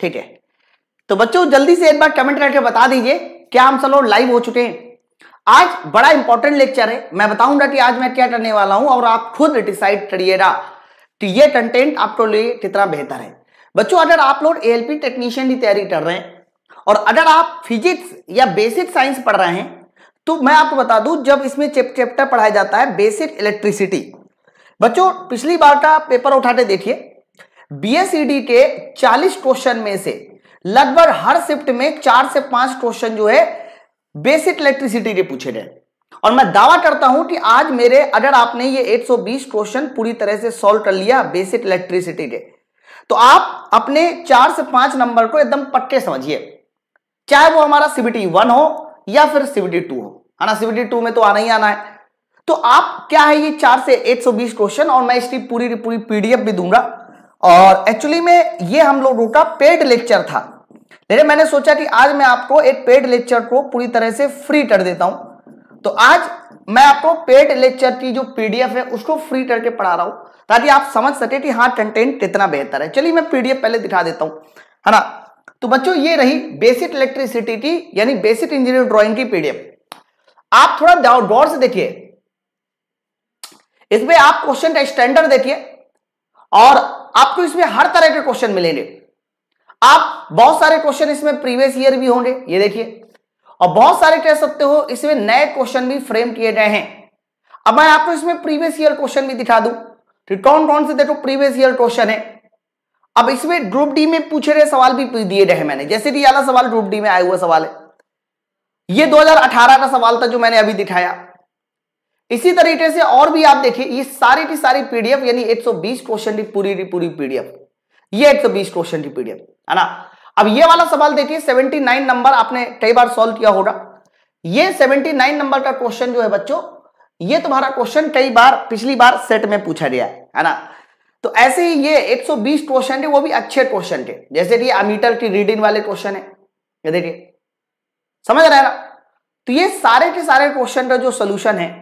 ठीक है तो बच्चों जल्दी से एक बार कमेंट करके बता दीजिए क्या हम सब लोग लाइव हो चुके हैं आज बड़ा इंपॉर्टेंट लेक्चर है मैं बताऊंगा कि आज मैं क्या करने वाला हूं और आप खुद डिसाइड करिएगा कि ये कंटेंट आपके लिए कितना बेहतर है बच्चों अगर आप लोग ए टेक्नीशियन की तैयारी कर रहे हैं और अगर आप फिजिक्स या बेसिक साइंस पढ़ रहे हैं तो मैं आपको बता दूं जब इसमें चैप्टर पढ़ाया जाता है बेसिक इलेक्ट्रिसिटी बच्चों पिछली बार का पेपर उठाते देखिए बीएसईडी e के 40 क्वेश्चन में से लगभग हर शिफ्ट में चार से पांच क्वेश्चन जो है बेसिक इलेक्ट्रिसिटी के पूछे गए और मैं दावा करता हूं कि आज मेरे अगर आपने ये 820 क्वेश्चन पूरी तरह से सॉल्व कर लिया बेसिक इलेक्ट्रिसिटी के तो आप अपने चार से पांच नंबर को एकदम पक्के समझिए चाहे वो हमारा सीबीटी वन हो या फिर सीबीटी टू हो है ना सीबीटी टू में तो आना ही आना है तो आप क्या है ये चार से 820 क्वेश्चन और मैं इसकी पूरी पूरी पीडीएफ भी दूंगा और एक्चुअली में ये हम लोगों का पेड लेक्चर था लेकिन मैंने सोचा कि आज मैं आपको एक पेड लेक्चर को पूरी तरह से फ्री कर देता हूं तो आज मैं आपको पेड लेक्चर की जो पीडीएफ है उसको फ्री करके पढ़ा रहा हूं ताकि आप समझ सके कि हाँ कंटेंट कितना बेहतर है चलिए मैं पीडीएफ पहले दिखा देता हूं है ना तो बच्चों ये रही बेसिक इलेक्ट्रिसिटी की यानी बेसिक इंजीनियरिंग ड्रॉइंग की पीडीएफ आप थोड़ा गौर से देखिए इसमें आप क्वेश्चन का स्टैंडर्ड देखिए और आपको इसमें हर तरह के क्वेश्चन मिलेंगे आप बहुत सारे क्वेश्चन इसमें प्रीवियस ईयर भी होंगे ये देखिए और बहुत सारे कह सकते हो इसमें नए क्वेश्चन भी फ्रेम किए गए हैं अब मैं आपको इसमें प्रीवियस ईयर क्वेश्चन भी दिखा दू फिर कौन कौन से देखो प्रीवियस ईयर क्वेश्चन है अब इसमें ग्रुप डी में पूछे गए सवाल भी दिए गए मैंने जैसे कि वाला सवाल ग्रुप डी में आया हुआ सवाल है ये 2018 का सवाल था जो मैंने अभी दिखाया इसी तरीके से और भी आप देखिए ये सारी की सारी पीडीएफ यानी 120 क्वेश्चन की पूरी की पूरी पीडीएफ ये 120 क्वेश्चन की पीडीएफ है ना अब ये वाला सवाल देखिए 79 नंबर आपने कई बार सॉल्व किया होगा ये 79 नंबर का क्वेश्चन जो है बच्चों ये तुम्हारा क्वेश्चन कई बार पिछली बार सेट में पूछा गया है ना तो ऐसे ही ये एक क्वेश्चन है वो भी अच्छे क्वेश्चन थे जैसे कि अमीटर की रीडिंग वाले क्वेश्चन है ये देखिए समझ रहे ना तो ये सारे के सारे क्वेश्चन का जो सोल्यूशन है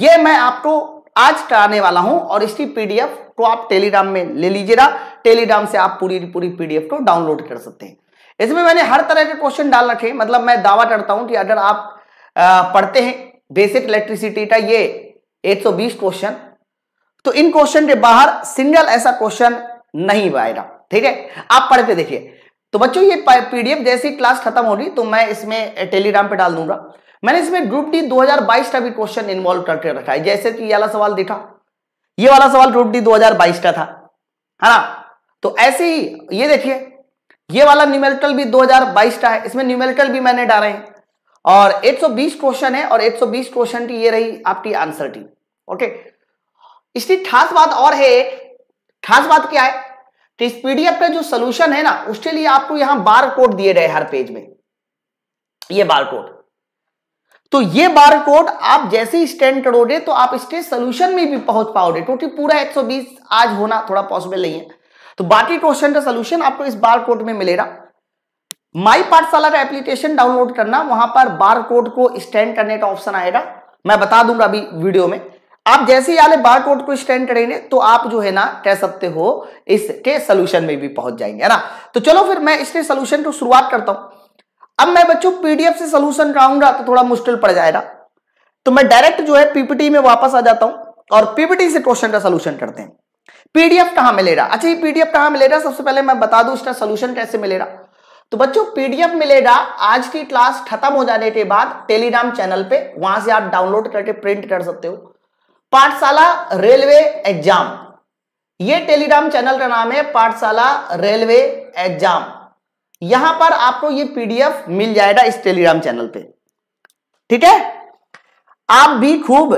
ये मैं आपको आज कराने वाला हूं और इसकी पीडीएफ को आप टेलीग्राम में ले लीजिएगा टेलीग्राम से आप पूरी पूरी पीडीएफ को डाउनलोड कर सकते हैं इसमें मैंने हर तरह के क्वेश्चन डाल रखे मतलब मैं दावा करता हूं कि अगर आप पढ़ते हैं बेसिक इलेक्ट्रिसिटी का ये 120 क्वेश्चन तो इन क्वेश्चन के बाहर सिंगल ऐसा क्वेश्चन नहीं आएगा ठीक है आप पढ़ते देखिए तो बच्चों ये पीडीएफ जैसी क्लास खत्म होगी तो मैं इसमें टेलीग्राम पे डाल दूंगा मैंने इसमें ग्रुप डी 2022 का भी क्वेश्चन इन्वॉल्व करके रखा है जैसे कि ये वाला सवाल देखा ये वाला सवाल ग्रुप डी 2022 का था है ना तो ऐसे ही ये देखिए ये वाला न्यूमेरिकल भी 2022 का है इसमें न्यूमेरिकल भी मैंने डाले हैं और 120 क्वेश्चन है और 120 क्वेश्चन की ये रही आपकी आंसर टी ओके इसकी खास बात और है खास बात क्या है कि इस पीडीएफ का जो सोल्यूशन है ना उसके लिए आपको यहां बार कोड दिए गए हर पेज में ये बार कोड तो ये बार कोड आप जैसे ही स्टैंड करोगे तो आप स्टेज सोल्यूशन में भी पहुंच पाओगे क्योंकि पूरा 120 आज होना थोड़ा पॉसिबल नहीं है तो बाकी क्वेश्चन का सोल्यूशन आपको इस बार कोड में मिलेगा माई पाठशाला का एप्लीकेशन डाउनलोड करना वहां पर बार कोड को स्टैंड करने का ऑप्शन आएगा मैं बता दूंगा अभी वीडियो में आप जैसे ही आले बार कोड को स्टैंड करेंगे तो आप जो है ना कह सकते हो इसके सोल्यूशन में भी पहुंच जाएंगे है ना तो चलो फिर मैं इसके सोल्यूशन को शुरुआत करता हूं अब मैं बच्चों पीडीएफ से सोल्यूशन कराऊंगा तो थोड़ा मुश्किल पड़ जाएगा तो मैं डायरेक्ट जो है पीपीटी में वापस आ जाता हूं और पीपीटी से क्वेश्चन का सोल्यूशन करते हैं पीडीएफ कहां मिलेगा अच्छा ये पीडीएफ कहां मिलेगा सबसे पहले मैं बता दू इसका सोल्यूशन कैसे मिलेगा तो बच्चों पीडीएफ मिलेगा आज की क्लास खत्म हो जाने के बाद टेलीग्राम चैनल पे वहां से आप डाउनलोड करके प्रिंट कर सकते हो पाठशाला रेलवे एग्जाम ये टेलीग्राम चैनल का नाम है पाठशाला रेलवे एग्जाम यहां पर आपको ये पीडीएफ मिल जाएगा इस टेलीग्राम चैनल पे ठीक है आप भी खूब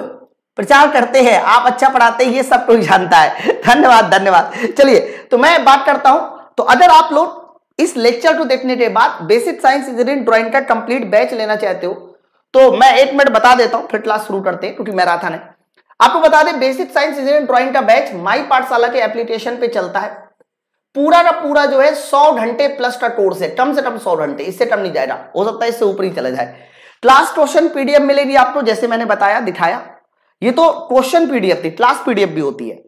प्रचार करते हैं आप अच्छा पढ़ाते हैं ये सब कोई जानता है धन्यवाद धन्यवाद चलिए तो मैं बात करता हूं तो अगर आप लोग इस लेक्चर को देखने के बाद बेसिक साइंस इंजीनियरिंग ड्राइंग का कंप्लीट बैच लेना चाहते हो तो मैं एक मिनट बता देता हूं फिर क्लास शुरू करते हैं क्योंकि मैराथन है आपको बता दें बेसिक साइंस इंजीनियरिंग ड्राइंग का बैच माई पाठशाला के एप्लीकेशन पे चलता है पूरा का पूरा जो है सौ घंटे प्लस का कोर्स है टर्म से टर्म सौ घंटे इससे टर्म नहीं जाएगा हो सकता है इससे ऊपर ही चला जाए क्लास क्वेश्चन पीडीएफ मिलेगी आपको जैसे मैंने बताया दिखाया ये तो क्वेश्चन पीडीएफ थी क्लास पीडीएफ भी होती है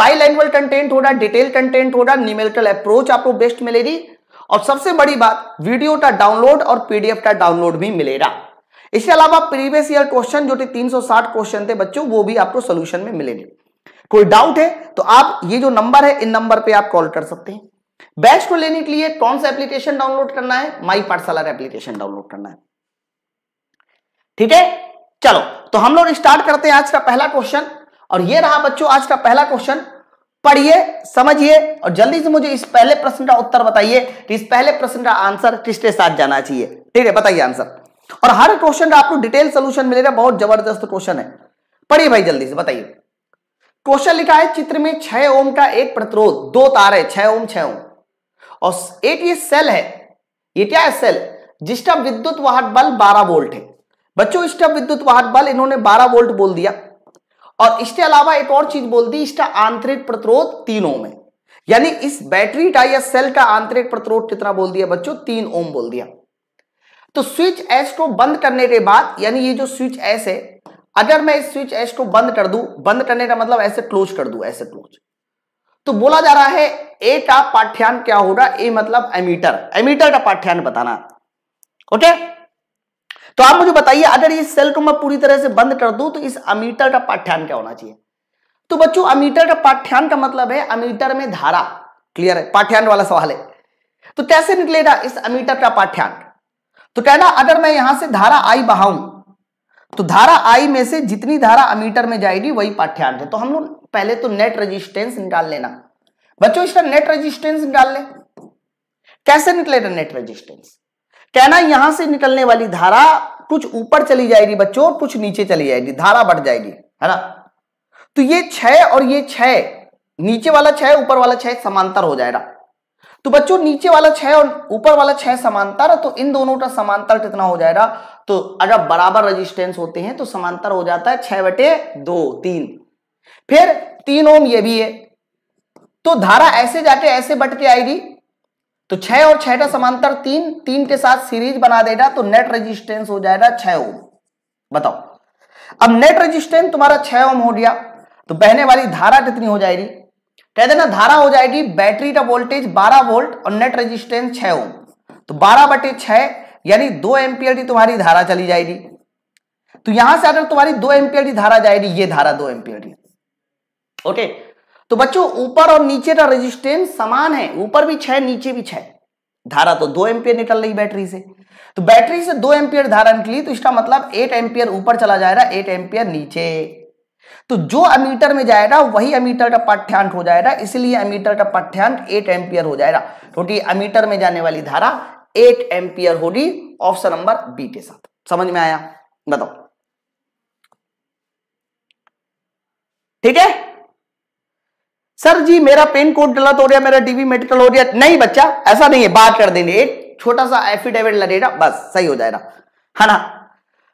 बाईलैंग्वेज कंटेंट होगा डिटेल कंटेंट होगा न्यूमेरिकल अप्रोच आपको बेस्ट मिलेगी और सबसे बड़ी बात वीडियो का डाउनलोड और पीडीएफ का डाउनलोड भी मिलेगा इसके अलावा प्रीवियस ईयर क्वेश्चन जो कि 360 क्वेश्चन थे बच्चों वो भी आपको सोल्यूशन में मिलेगी कोई डाउट है तो आप ये जो नंबर है इन नंबर पे आप कॉल कर सकते हैं बैच को लेने के लिए कौन सा एप्लीकेशन डाउनलोड करना है माई पाठशाला एप्लीकेशन डाउनलोड करना है ठीक है चलो तो हम लोग स्टार्ट करते हैं आज का पहला क्वेश्चन और ये रहा बच्चों आज का पहला क्वेश्चन पढ़िए समझिए और जल्दी से मुझे इस पहले प्रश्न का उत्तर बताइए कि इस पहले प्रश्न का आंसर किसके साथ जाना चाहिए ठीक है बताइए आंसर और हर क्वेश्चन का आपको डिटेल सोल्यूशन मिलेगा बहुत जबरदस्त क्वेश्चन है पढ़िए भाई जल्दी से बताइए क्वेश्चन लिखा है चित्र में छह ओम का एक प्रतिरोध दो तार है छह ओम छह ओम और एक ये सेल है ये क्या है सेल जिसका विद्युत वाहक बल 12 वोल्ट है बच्चों इसका विद्युत वाहक बल इन्होंने 12 वोल्ट बोल दिया और इसके अलावा एक और चीज बोल दी इसका आंतरिक प्रतिरोध तीन ओम है यानी इस बैटरी का या सेल का आंतरिक प्रतिरोध कितना बोल दिया बच्चों तीन ओम बोल दिया तो स्विच एस को बंद करने के बाद यानी ये जो स्विच एस है अगर मैं इस स्विच एस को बंद कर दू बंद करने का मतलब ऐसे क्लोज कर दू ऐसे क्लोज तो बोला जा रहा है ए का पाठ्यान क्या होगा ए मतलब एमीटर एमीटर का पाठ्यान बताना ओके तो आप मुझे बताइए अगर इस सेल को मैं पूरी तरह से बंद कर दू तो इस अमीटर का पाठ्यान क्या होना चाहिए तो बच्चों अमीटर का पाठ्यान का मतलब है अमीटर में धारा क्लियर है पाठ्यान वाला सवाल है तो कैसे निकलेगा इस अमीटर का पाठ्यान तो कहना अगर मैं यहां से धारा आई बहाऊं तो धारा आई में से जितनी धारा अमीटर में जाएगी वही पाठ्यांश है तो हम लोग पहले तो नेट रेजिस्टेंस निकाल लेना बच्चों इसका नेट रेजिस्टेंस निकाल ले कैसे निकलेगा नेट रेजिस्टेंस कहना यहां से निकलने वाली धारा कुछ ऊपर चली जाएगी बच्चों और कुछ नीचे चली जाएगी धारा बढ़ जाएगी है ना तो ये छह और ये छह नीचे वाला छह ऊपर वाला छह समांतर हो जाएगा तो बच्चों नीचे वाला छह और ऊपर वाला छह समांतर तो इन दोनों का समांतर कितना हो जाएगा तो अगर बराबर रेजिस्टेंस होते हैं तो समांतर हो जाता है छह बटे दो तीन फिर तीन ओम ये भी है तो धारा ऐसे जाके ऐसे बट के आएगी तो छह और छह का समांतर तीन तीन के साथ सीरीज बना देगा तो नेट रेजिस्टेंस हो जाएगा छह ओम बताओ अब नेट रेजिस्टेंस तुम्हारा छह ओम हो गया तो बहने वाली धारा कितनी हो जाएगी कह देना धारा हो जाएगी बैटरी का वोल्टेज 12 वोल्ट और नेट रेजिस्टेंस 6 ओम तो 12 बटे 6 यानी दो एम्पियर की तुम्हारी धारा चली जाएगी तो यहां से अगर तुम्हारी दो एम्पियर की धारा जाएगी ये धारा दो एम्पियर की ओके तो बच्चों ऊपर और नीचे का रेजिस्टेंस समान है ऊपर भी छह नीचे भी छह धारा तो दो एम्पियर निकल रही बैटरी से तो बैटरी से दो एम्पियर धारा निकली तो इसका मतलब एट एम्पियर ऊपर चला जाएगा एट एम्पियर नीचे तो जो अमीटर में जाएगा वही अमीटर का पाठ्यांक हो जाएगा इसलिए अमीटर का पाठ्यांक एट एम्पियर हो जाएगा क्योंकि तो अमीटर में जाने वाली धारा एट एम्पियर होगी ऑप्शन नंबर बी के साथ समझ में आया बताओ ठीक है सर जी मेरा पेन कोड गलत हो गया मेरा डीबी मेडिकल हो गया नहीं बच्चा ऐसा नहीं है बात कर देंगे एक छोटा सा एफिडेविट लगेगा बस सही हो जाएगा है हाँ ना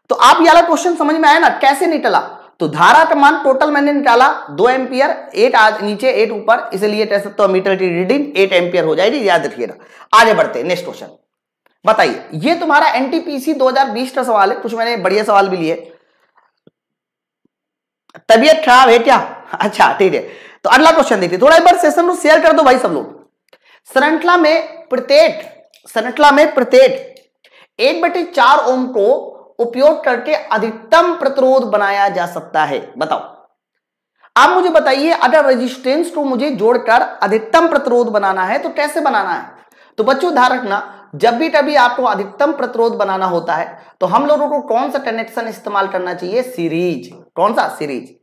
तो आप ये वाला क्वेश्चन समझ में आया ना कैसे निकला तो धारा का मान टोटल मैंने निकाला दो एम्पियर एट आज नीचे एट ऊपर इसलिए कह सकते हो मीटर की रीडिंग एट एम्पियर हो जाएगी याद रखिएगा आगे बढ़ते नेक्स्ट क्वेश्चन बताइए ये तुम्हारा एनटीपीसी 2020 का सवाल है कुछ मैंने बढ़िया सवाल भी लिए तबियत खराब है क्या अच्छा ठीक है तो अगला क्वेश्चन देखिए थोड़ा एक बार सेशन को शेयर कर दो भाई सब लोग श्रृंखला में प्रत्येक श्रृंखला में प्रत्येक एक बटे चार ओम को उपयोग करके अधिकतम प्रतिरोध बनाया जा सकता है बताओ आप मुझे बताइए अगर रेजिस्टेंस को मुझे जोड़कर अधिकतम प्रतिरोध बनाना है तो कैसे बनाना है तो बच्चों ध्यान रखना जब भी तभी आपको अधिकतम प्रतिरोध बनाना होता है तो हम लोगों को कौन सा कनेक्शन इस्तेमाल करना चाहिए सीरीज कौन सा सीरीज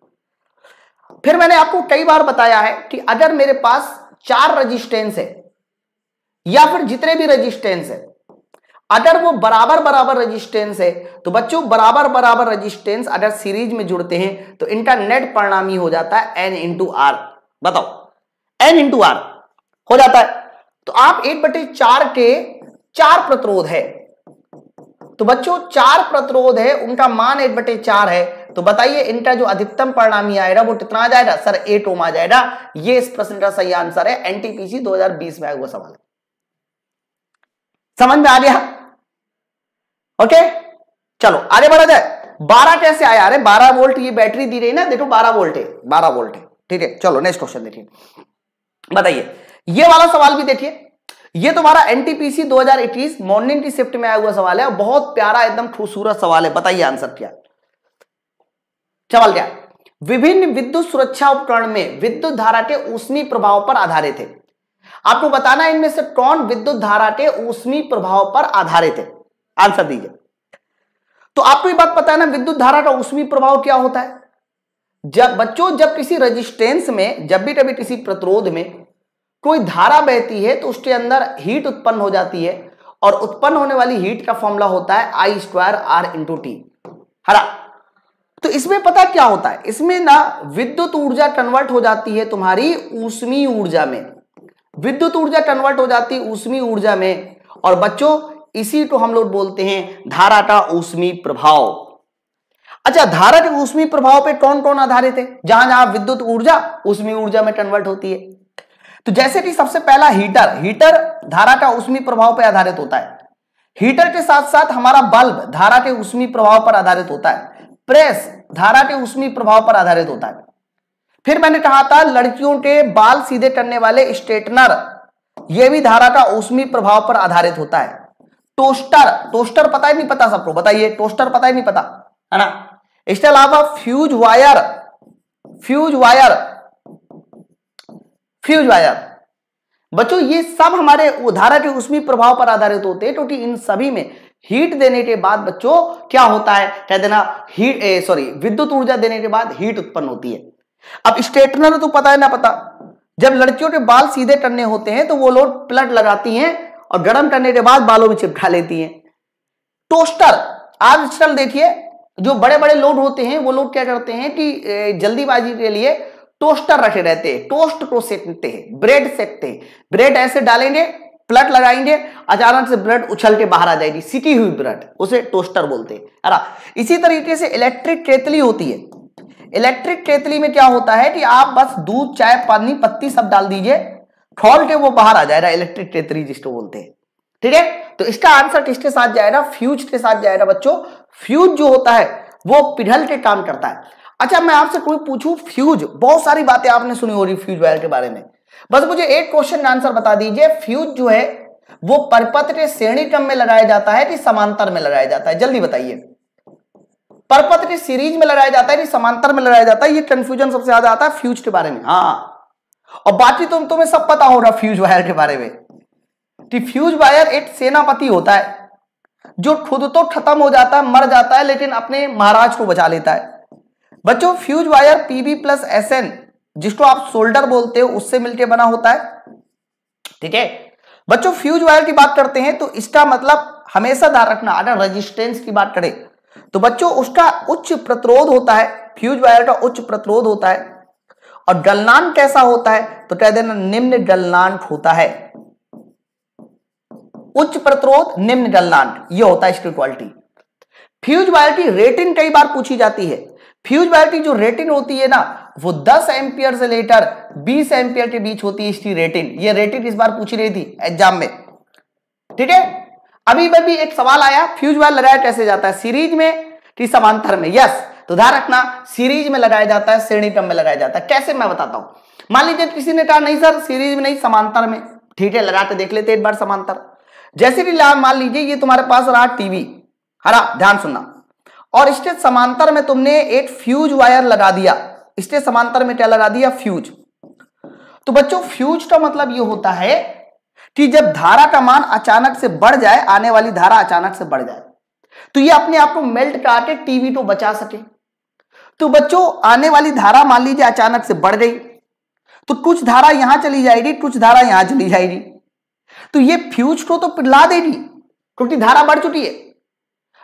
फिर मैंने आपको कई बार बताया है कि अगर मेरे पास चार रजिस्टेंस है या फिर जितने भी रजिस्टेंस है अगर वो बराबर बराबर रजिस्टेंस है तो बच्चों बराबर बराबर रजिस्टेंस अगर सीरीज में जुड़ते हैं तो इनका नेट परिणामी हो जाता है एन इंटू आर बताओ एन इंटू आर हो जाता है तो आप एक बटे चार के चार प्रतिरोध है तो बच्चों चार प्रतिरोध है उनका मान एक बटे चार है तो बताइए इनका जो अधिकतम परिणामी आएगा वो कितना आ जाएगा सर एट ओम आ जाएगा ये इस प्रश्न का सही आंसर है एनटीपीसी 2020 में आएगा हुआ सवाल समझ में आ गया ओके चलो आगे बढ़ा जाए बारह कैसे आया अरे बारह वोल्ट ये बैटरी दी रही ना देखो बारह वोल्ट है बारह वोल्ट है ठीक है चलो नेक्स्ट क्वेश्चन देखिए बताइए ये वाला सवाल भी देखिए ये तुम्हारा एनटीपीसी 2021 मॉर्निंग की शिफ्ट में आया हुआ सवाल है बहुत प्यारा एकदम खूबसूरत सवाल है बताइए आंसर क्या सवाल क्या विभिन्न विद्युत सुरक्षा उपकरण में विद्युत धारा के ऊष्मी प्रभाव पर आधारित है आपको बताना इनमें से कौन विद्युत धारा के ऊष्मी प्रभाव पर आधारित है आंसर दीजिए तो आपको ये बात पता है ना विद्युत धारा का उष्मी प्रभाव क्या होता है जब बच्चों जब किसी रेजिस्टेंस में जब भी कभी किसी प्रतिरोध में कोई धारा बहती है तो उसके अंदर हीट उत्पन्न हो जाती है और उत्पन्न होने वाली हीट का फॉर्मूला होता है I square R into T हरा तो इसमें पता क्या होता है इसमें ना विद्युत ऊर्जा कन्वर्ट हो जाती है तुम्हारी ऊष्मी ऊर्जा में विद्युत ऊर्जा कन्वर्ट हो जाती है ऊष्मी ऊर्जा में और बच्चों इसी को हम लोग बोलते हैं धारा का ऊष्मी प्रभाव अच्छा धारा के ऊष्मी प्रभाव पे कौन कौन आधारित है जहां जहां विद्युत ऊर्जा ऊष्मी ऊर्जा में कन्वर्ट होती है तो जैसे कि सबसे पहला हीटर हीटर धारा का उसमी प्रभाव पर आधारित होता है हीटर के साथ साथ हमारा बल्ब धारा के उसमी प्रभाव पर आधारित होता है प्रेस धारा के उसमी प्रभाव पर आधारित होता है फिर मैंने कहा था लड़कियों के बाल सीधे करने वाले स्ट्रेटनर यह भी धारा का उसमी प्रभाव पर आधारित होता है टोस्टर टोस्टर पता ही नहीं पता सबको बताइए टोस्टर पता ही नहीं पता है ना इसके अलावा fuse wire fuse wire fuse wire बच्चों ये सब हमारे उधारक के उसमें प्रभाव पर आधारित होते हैं क्योंकि इन सभी में हीट देने के बाद बच्चों क्या होता है कह देना हीट सॉरी विद्युत ऊर्जा देने के बाद हीट उत्पन्न होती है अब स्ट्रेटनर तो पता है ना पता जब लड़कियों के बाल सीधे टनने होते हैं तो वो लोग प्लट लगाती हैं और गर्म करने के बाद बालों में चिपका लेती हैं टोस्टर चल देखिए जो बड़े बड़े लोग होते हैं वो लोग क्या करते हैं कि जल्दीबाजी के लिए टोस्टर रखे रहते हैं टोस्ट को सेकते हैं ब्रेड सेकते हैं ब्रेड ऐसे डालेंगे प्लट लगाएंगे अचानक से ब्रेड उछल के बाहर आ जाएगी सिकी हुई ब्रेड उसे टोस्टर बोलते हैं इसी तरीके से इलेक्ट्रिक केतली होती है इलेक्ट्रिक केतली में क्या होता है कि आप बस दूध चाय पानी पत्ती सब डाल दीजिए खोल के वो बाहर आ जाएगा इलेक्ट्रिक केतली जिसको बोलते हैं ठीक है तो इसका आंसर किसके साथ जाएगा फ्यूज के साथ जाएगा बच्चों फ्यूज जो होता है वो पिघल के काम करता है अच्छा मैं आपसे कोई पूछूं फ्यूज बहुत सारी बातें आपने सुनी हो रही फ्यूज वायर के बारे में बस मुझे एक क्वेश्चन आंसर बता दीजिए फ्यूज जो है वो परपत्र श्रेणी क्रम में लगाया जाता है कि समांतर में लगाया जाता है जल्दी बताइए परपत्र सीरीज में लगाया जाता है कि समांतर में लगाया जाता है ये कंफ्यूजन सबसे ज्यादा आता है फ्यूज के बारे में हाँ और बाकी तुम तो तुम्हें सब पता होगा फ्यूज वायर के बारे में कि फ्यूज वायर एक सेनापति होता है जो खुद तो खत्म हो जाता है मर जाता है लेकिन अपने महाराज को बचा लेता है बच्चों fuse wire PB plus S N जिसको आप सोल्डर बोलते हो उससे मिलके बना होता है ठीक है बच्चों फ्यूज वायर की बात करते हैं तो इसका मतलब हमेशा ध्यान रखना अगर रेजिस्टेंस की बात करें तो बच्चों उसका उच्च प्रतिरोध होता है फ्यूज वायर का उच्च प्रतिरोध होता है और गलनांक कैसा होता है तो कह देना निम्न गलनांक होता है उच्च प्रतिरोध निम्न गलनांक यह होता है इसकी क्वालिटी फ्यूज वायर की रेटिंग कई बार पूछी जाती है फ्यूज बायोटिक जो रेटिन होती है ना वो 10 एम्पियर से लेटर 20 एम्पियर के बीच होती है इसकी रेटिन ये रेटिन इस बार पूछी रही थी एग्जाम में ठीक है अभी मैं भी एक सवाल आया फ्यूज वायर लगाया कैसे जाता है सीरीज में कि समांतर में यस तो ध्यान रखना सीरीज में लगाया जाता है श्रेणी क्रम में लगाया जाता है कैसे मैं बताता हूं मान लीजिए किसी ने कहा नहीं सर सीरीज में नहीं समांतर में ठीक है लगाते देख लेते एक बार समांतर जैसे भी मान लीजिए ये तुम्हारे पास रहा टीवी हरा ध्यान सुनना और इसके समांतर में तुमने एक फ्यूज वायर लगा दिया इसके समांतर में क्या लगा दिया फ्यूज तो बच्चों फ्यूज का मतलब यह होता है कि जब धारा का मान अचानक से बढ़ जाए आने वाली धारा अचानक से बढ़ जाए तो ये अपने आप को मेल्ट करके टीवी को बचा सके तो बच्चों आने वाली धारा मान लीजिए अचानक से बढ़ गई तो कुछ धारा यहां चली जाएगी कुछ धारा यहां चली जाएगी तो ये फ्यूज को तो पिला देगी क्योंकि धारा बढ़ चुकी है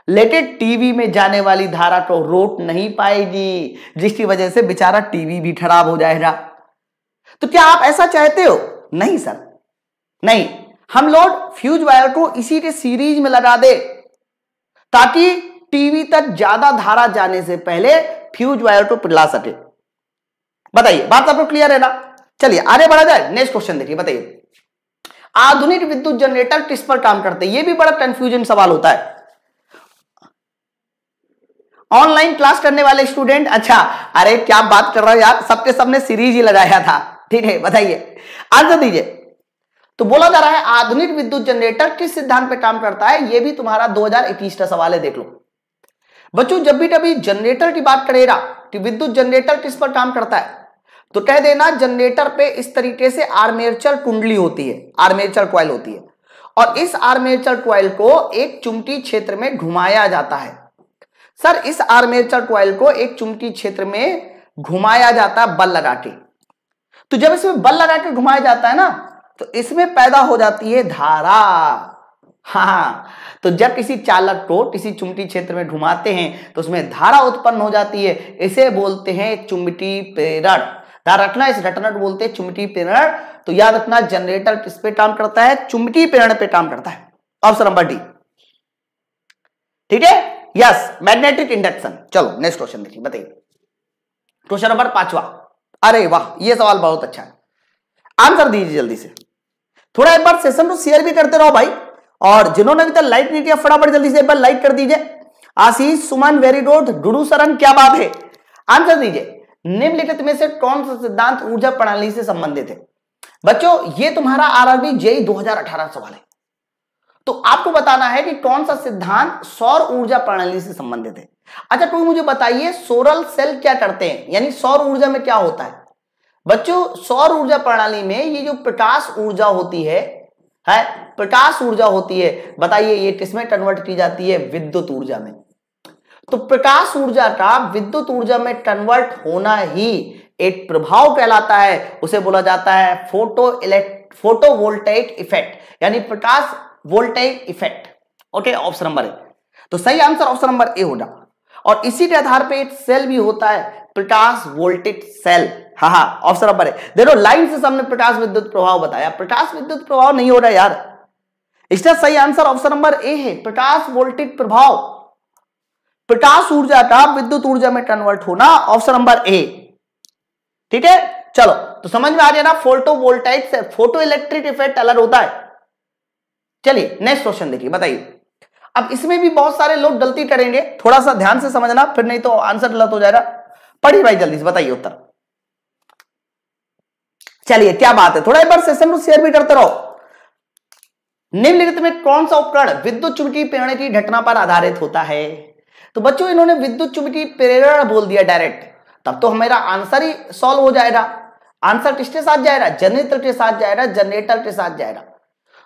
लेकिन टीवी में जाने वाली धारा तो रोक नहीं पाएगी जिसकी वजह से बेचारा टीवी भी खराब हो जाएगा तो क्या आप ऐसा चाहते हो नहीं सर नहीं हम लोग फ्यूज वायर को इसी के सीरीज में लगा दे ताकि टीवी तक ज्यादा धारा जाने से पहले फ्यूज वायर को पिला सके बताइए बात आपको क्लियर है ना चलिए आगे बढ़ा जाए नेक्स्ट क्वेश्चन देखिए बताइए आधुनिक विद्युत जनरेटर किस पर काम करते हैं यह भी बड़ा कंफ्यूजन सवाल होता है ऑनलाइन क्लास करने वाले स्टूडेंट अच्छा अरे क्या बात कर रहा हो यार सबके सबने सीरीज ही लगाया था ठीक है बताइए आंसर दीजिए तो बोला जा रहा है आधुनिक विद्युत जनरेटर किस सिद्धांत पर काम करता है यह भी तुम्हारा दो का सवाल है देख लो बच्चों जब भी कभी जनरेटर की बात करेगा कि तो विद्युत जनरेटर किस पर काम करता है तो कह देना जनरेटर पे इस तरीके से आर्मेचर कुंडली होती है आर्मेचर क्वाइल होती है और इस आर्मेचर क्वाइल को एक चुमटी क्षेत्र में घुमाया जाता है सर इस आर्मेचर क्वाइल को एक चुंबकीय क्षेत्र में घुमाया जाता है बल लगा के तो जब इसमें बल लगा के घुमाया जाता है ना तो इसमें पैदा हो जाती है धारा हाँ तो जब किसी चालक को किसी चुंबकीय क्षेत्र में घुमाते हैं तो उसमें धारा उत्पन्न हो जाती है इसे बोलते हैं चुंबकीय प्रेरण धारा रखना इस रटना बोलते हैं चुंबकीय प्रेरण तो याद रखना जनरेटर किस पे काम करता है चुंबकीय प्रेरण पे काम करता है ऑप्शन नंबर डी ठीक है यस मैग्नेटिक इंडक्शन चलो नेक्स्ट क्वेश्चन देखिए बताइए क्वेश्चन नंबर पांचवा अरे वाह ये सवाल बहुत अच्छा है आंसर दीजिए जल्दी से थोड़ा एक बार सेशन को शेयर भी करते रहो भाई और जिन्होंने अभी तक लाइक नहीं किया फटाफट जल्दी से एक बार लाइक कर दीजिए आशीष सुमन वेरी रोड डुडू सरन क्या बात है आंसर दीजिए निम्नलिखित में से कौन सा सिद्धांत ऊर्जा प्रणाली से संबंधित है बच्चों ये तुम्हारा आरआरबी जेई 2018 सवाल है तो आपको बताना है कि कौन सा सिद्धांत सौर ऊर्जा प्रणाली से संबंधित है अच्छा टू मुझे बताइए सोलर सेल क्या करते हैं यानी सौर ऊर्जा में क्या होता है बच्चों सौर ऊर्जा प्रणाली में ये जो प्रकाश ऊर्जा होती है है प्रकाश ऊर्जा होती है बताइए ये किसमें कन्वर्ट की जाती है विद्युत ऊर्जा में तो प्रकाश ऊर्जा का विद्युत ऊर्जा में कन्वर्ट होना ही एक प्रभाव कहलाता है उसे बोला जाता है फोटो इलेक्ट फोटोवोल्टेक इफेक्ट यानी प्रकाश voltage effect okay option number A तो सही आंसर ऑप्शन नंबर ए होगा और इसी के आधार पे एक सेल भी होता है प्रकाश वोल्टेज सेल हाँ हाँ ऑप्शन नंबर ए देखो लाइन से सामने प्रकाश विद्युत प्रभाव बताया प्रकाश विद्युत प्रभाव नहीं हो रहा यार इसका सही आंसर ऑप्शन नंबर ए है प्रकाश वोल्टेज प्रभाव प्रकाश ऊर्जा का विद्युत ऊर्जा में कन्वर्ट होना ऑप्शन नंबर ए ठीक है चलो तो समझ में आ गया ना फोटो वोल्टाइट से फोटो इलेक्ट्रिक इफेक्ट अलग होता है चलिए नेक्स्ट क्वेश्चन देखिए बताइए अब इसमें भी बहुत सारे लोग गलती करेंगे थोड़ा सा ध्यान से समझना फिर नहीं तो आंसर गलत हो जाएगा पढ़िए भाई जल्दी से बताइए उत्तर चलिए क्या बात है थोड़ा एक बार सेशन को शेयर भी करते रहो निम्नलिखित में कौन सा उपकरण विद्युत चुंबकीय प्रेरण की घटना पर आधारित होता है तो बच्चों इन्होंने विद्युत चुंबकीय प्रेरण बोल दिया डायरेक्ट तब तो हमारा आंसर ही सॉल्व हो जाएगा आंसर किसके साथ जाएगा जनरेटर के साथ जाएगा जनरेटर के साथ जाएगा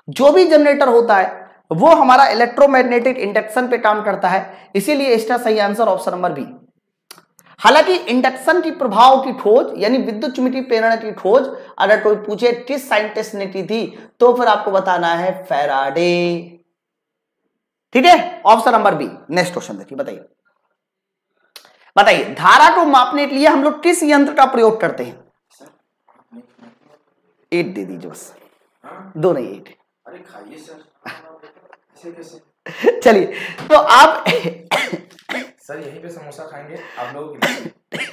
जो भी जनरेटर होता है वो हमारा इलेक्ट्रोमैग्नेटिक इंडक्शन पे काम करता है इसीलिए इसका सही आंसर ऑप्शन नंबर बी हालांकि इंडक्शन की प्रभाव की खोज यानी विद्युत चुम्बकीय प्रेरणा की खोज अगर कोई पूछे किस साइंटिस्ट ने की थी तो फिर आपको बताना है फेराडे ठीक है option number B next question देखिए बताइए बताइए धारा को मापने के लिए हम लोग किस यंत्र का प्रयोग करते हैं एट दे दीजिए बस दो नहीं एट चलिए तो आप सर यहीं पे समोसा खाएंगे आप लोगों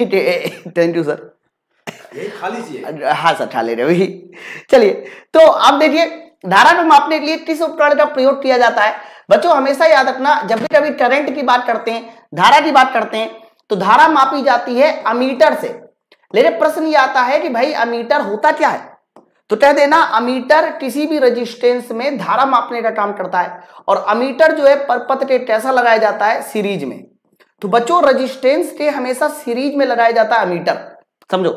के थैंक यू सर खा लीजिए हाँ सर खा ले रहे वही चलिए तो आप देखिए धारा को मापने के लिए किस उपकरण का प्रयोग किया जाता है बच्चों हमेशा याद रखना जब भी कभी करंट की बात करते हैं धारा की बात करते हैं तो धारा मापी जाती है अमीटर से लेकिन प्रश्न ये आता है कि भाई अमीटर होता क्या है तो कह देना अमीटर किसी भी रजिस्टेंस में धारा मापने का काम करता है और अमीटर जो है परपथ के कैसा लगाया जाता है सीरीज में तो बच्चों रजिस्टेंस के हमेशा सीरीज में लगाया जाता है अमीटर समझो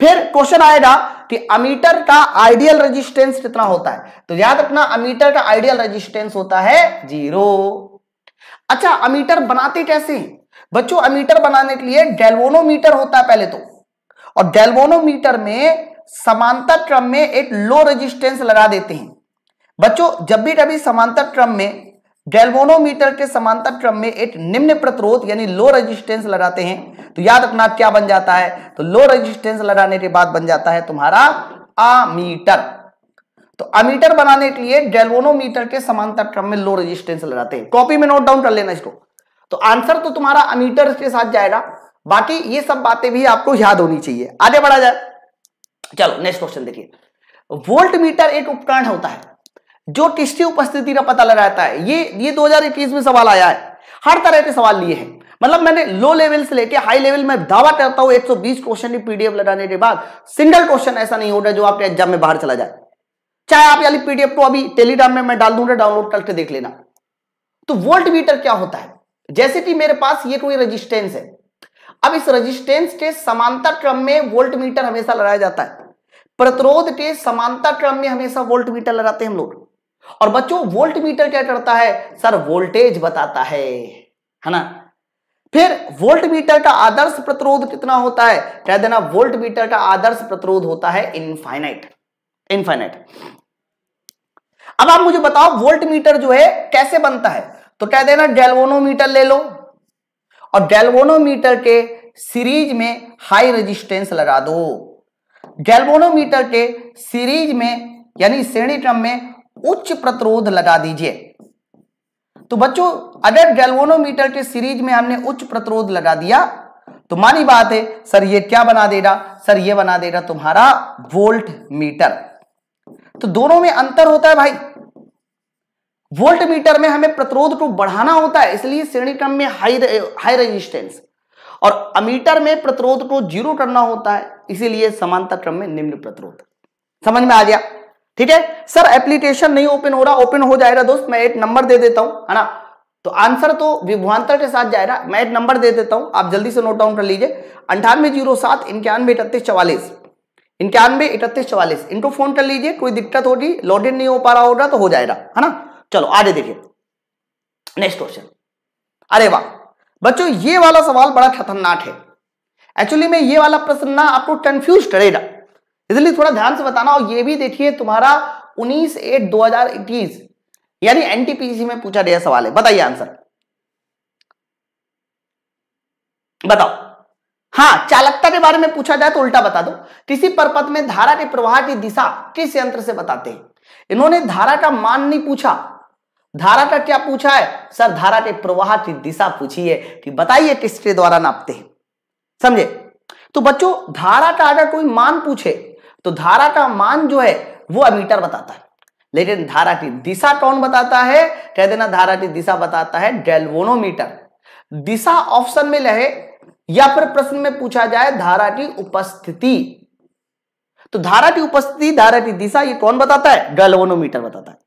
फिर क्वेश्चन आएगा कि अमीटर का आइडियल रजिस्टेंस कितना होता है तो याद रखना अमीटर का आइडियल रजिस्टेंस होता है जीरो अच्छा अमीटर बनाते कैसे हैं बच्चों अमीटर बनाने के लिए गैल्वोनोमीटर होता है पहले तो और गैल्वोनोमीटर में समांतर क्रम में एक लो रेजिस्टेंस लगा देते हैं बच्चों जब भी कभी समांतर क्रम में गैल्वोनोमीटर के समांतर क्रम में एक निम्न प्रतिरोध यानी लो रेजिस्टेंस लगाते हैं तो याद रखना क्या बन जाता है तो लो रेजिस्टेंस लगाने के बाद बन जाता है तुम्हारा अमीटर तो अमीटर बनाने के लिए गैल्वोनोमीटर के समांतर क्रम में लो रेजिस्टेंस लगाते हैं कॉपी में नोट डाउन कर लेना इसको तो आंसर तो तुम्हारा अमीटर के साथ जाएगा बाकी ये सब बातें भी आपको याद होनी चाहिए आगे बढ़ा जाए चलो नेक्स्ट क्वेश्चन देखिए वोल्ट मीटर एक उपकरण होता है जो किसकी उपस्थिति का पता लगाता है ये ये 2021 में सवाल आया है हर तरह के सवाल लिए हैं मतलब मैंने लो लेवल से लेके हाई लेवल में दावा करता हूं 120 क्वेश्चन की पीडीएफ लगाने के बाद सिंगल क्वेश्चन ऐसा नहीं होगा जो आपके एग्जाम में बाहर चला जाए चाहे आप यानी पीडीएफ को अभी टेलीग्राम में मैं डाल दूंगा डाउनलोड करके देख लेना तो वोल्ट मीटर क्या होता है जैसे कि मेरे पास ये कोई रजिस्टेंस है अब इस रजिस्टेंस के समांतर क्रम में वोल्ट मीटर हमेशा लगाया जाता है प्रतिरोध के समानता क्रम में हमेशा वोल्ट मीटर लगाते हैं हम लोग और बच्चों वोल्ट मीटर क्या करता है सर वोल्टेज बताता है है ना फिर वोल्ट मीटर का आदर्श प्रतिरोध कितना होता है कह देना वोल्ट मीटर का आदर्श प्रतिरोध होता है इनफाइनाइट इनफाइनाइट अब आप मुझे बताओ वोल्ट मीटर जो है कैसे बनता है तो कह देना गैल्वोनोमीटर ले लो और गैल्वोनोमीटर के सीरीज में हाई रेजिस्टेंस लगा दो गैल्वोनोमीटर के सीरीज में यानी श्रेणी क्रम में उच्च प्रतिरोध लगा दीजिए तो बच्चों अगर गैल्वोनोमीटर के सीरीज में हमने उच्च प्रतिरोध लगा दिया तो मानी बात है सर ये क्या बना देगा सर ये बना देगा तुम्हारा वोल्ट मीटर तो दोनों में अंतर होता है भाई वोल्ट मीटर में हमें प्रतिरोध को बढ़ाना होता है इसलिए श्रेणी क्रम में हाई हाई रेजिस्टेंस और अमीटर में प्रतिरोध को जीरो करना होता है इसीलिए समांतर क्रम में निम्न प्रतिरोध समझ में आ गया ठीक है सर एप्लीकेशन नहीं ओपन हो रहा ओपन हो जाएगा दोस्त मैं एक नंबर दे देता हूं है ना तो आंसर तो विभवांतर के साथ जाएगा मैं एक नंबर दे देता हूं आप जल्दी से नोट डाउन कर लीजिए अंठानवे जीरो सात इक्यानवे इकतीस चवालीस इक्यानवे इकतीस चवालीस इनको फोन कर लीजिए कोई दिक्कत होगी लॉग इन नहीं हो पा रहा होगा तो हो जाएगा है ना चलो आगे देखिए नेक्स्ट क्वेश्चन अरे वाह बच्चों ये वाला सवाल बड़ा खतरनाक है एक्चुअली में ये वाला प्रश्न ना आपको कंफ्यूज करेगा इसलिए थोड़ा ध्यान से बताना और ये भी देखिए तुम्हारा 19 एट 2021 यानी एनटीपीसी में पूछा गया सवाल है बताइए आंसर बताओ हाँ चालकता के बारे में पूछा जाए तो उल्टा बता दो किसी परपथ में धारा के प्रवाह की दिशा किस यंत्र से बताते हैं इन्होंने धारा का मान नहीं पूछा धारा का क्या पूछा है सर धारा के प्रवाह की दिशा पूछी है कि बताइए किसके द्वारा नापते हैं समझे तो बच्चों धारा का अगर कोई मान पूछे तो धारा का मान जो है वो अमीटर बताता है लेकिन धारा की दिशा कौन बताता है कह देना धारा की दिशा बताता है डेल्वोनोमीटर दिशा ऑप्शन में रहे या फिर प्रश्न में पूछा जाए धारा की उपस्थिति तो धारा की उपस्थिति धारा की दिशा ये कौन बताता है गलवनोमीटर बताता है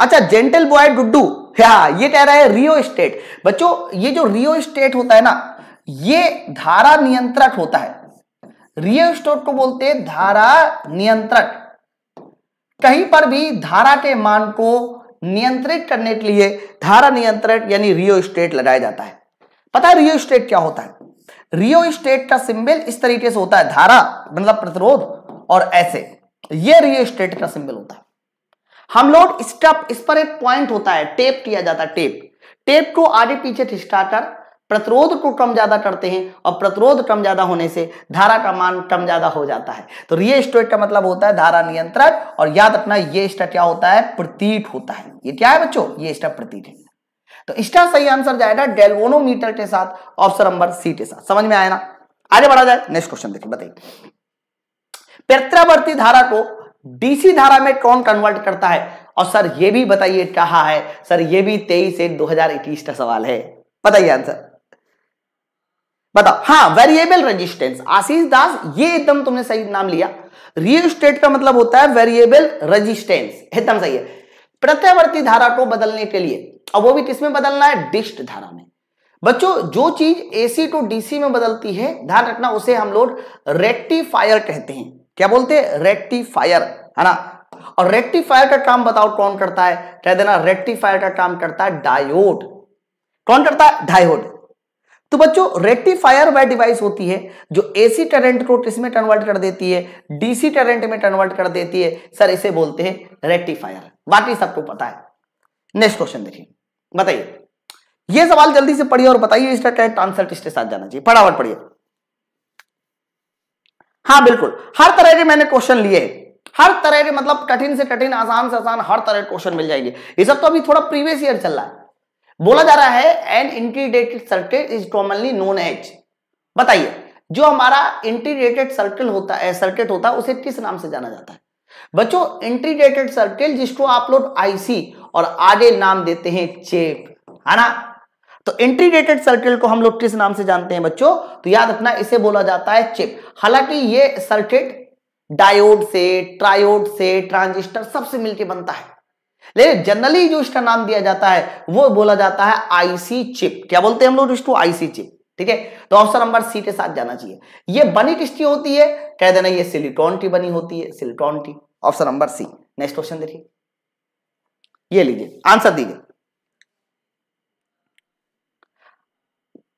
अच्छा जेंटल बॉय डुड्डू ये कह रहा है रियो स्टेट बच्चों ये जो रियो स्टेट होता है ना ये धारा नियंत्रक होता है रियो स्टेट को बोलते हैं धारा नियंत्रक कहीं पर भी धारा के मान को नियंत्रित करने के लिए धारा नियंत्रक यानी रियो स्टेट लगाया जाता है पता है रियो स्टेट क्या होता है रियो स्टेट का सिंबल इस तरीके से होता है धारा मतलब प्रतिरोध और ऐसे ये रियो स्टेट का सिंबल होता है हम लोग स्टप इस पर एक पॉइंट होता है टेप किया जाता है टेप टेप को आगे पीछे खिस्टाकर प्रतिरोध को कम ज्यादा करते हैं और प्रतिरोध कम ज्यादा होने से धारा का मान कम ज्यादा हो जाता है तो रिय स्टोइक का मतलब होता है धारा नियंत्रक और याद रखना ये स्टा क्या होता है प्रतीत होता है ये क्या है बच्चों ये स्टा प्रतीत है तो स्टा सही आंसर जाएगा डेलवोनोमीटर के साथ ऑप्शन नंबर सी के साथ समझ में आया ना आगे बढ़ा जाए नेक्स्ट क्वेश्चन देखिए बताइए प्रत्यावर्ती धारा को डीसी धारा में कौन कन्वर्ट करता है और सर ये भी बताइए कहा है सर ये भी तेईस एक दो हजार इक्कीस का सवाल है बताइए आंसर बताओ हाँ वेरिएबल रेजिस्टेंस आशीष दास ये एकदम तुमने सही नाम लिया रियल स्टेट का मतलब होता है वेरिएबल रेजिस्टेंस एकदम सही है प्रत्यावर्ती धारा को बदलने के लिए और वो भी किसमें बदलना है डिस्ट धारा में बच्चों जो चीज एसी टू डीसी में बदलती है ध्यान रखना उसे हम लोग रेक्टिफायर कहते हैं क्या बोलते हैं रेक्टिफायर है ना और रेक्टिफायर का काम बताओ कौन करता है कह देना रेक्टिफायर का काम करता है डायोड कौन करता है डायोड तो बच्चों रेक्टिफायर वह डिवाइस होती है जो एसी करंट को किसमें कन्वर्ट कर देती है डीसी करंट में कन्वर्ट कर देती है सर इसे बोलते हैं रेक्टिफायर बाकी सबको पता है नेक्स्ट क्वेश्चन देखिए बताइए यह सवाल जल्दी से पढ़िए और बताइए इसका टेस्ट आंसर किसके साथ जाना चाहिए फटाफट पढ़िए हाँ बिल्कुल हर तरह के मैंने क्वेश्चन लिए हर तरह के मतलब कठिन से कठिन आसान से आसान हर तरह के क्वेश्चन मिल जाएंगे ये सब तो अभी थोड़ा प्रीवियस ईयर चल रहा है बोला जा रहा है an integrated circuit is commonly known as बताइए जो हमारा इंटीग्रेटेड सर्किल होता है सर्किट होता है उसे किस नाम से जाना जाता है बच्चों इंटीग्रेटेड सर्किल जिसको आप लोग आईसी और आगे नाम देते हैं चेप है ना तो इंटीग्रेटेड सर्किल को हम लोग किस नाम से जानते हैं बच्चों तो याद रखना इसे बोला जाता है चिप हालांकि ये सर्किट डायोड से ट्रायोड से ट्रांजिस्टर सबसे मिलकर बनता है लेकिन जनरली जो इसका नाम दिया जाता है वो बोला जाता है आईसी चिप क्या बोलते हैं हम लोग इसको आईसी चिप ठीक है तो ऑप्शन नंबर सी के साथ जाना चाहिए ये बनी किसकी होती है कह देना ये सिलिकॉन टी बनी होती है सिलिकॉन टी option number C next question देखिए ये लीजिए आंसर दीजिए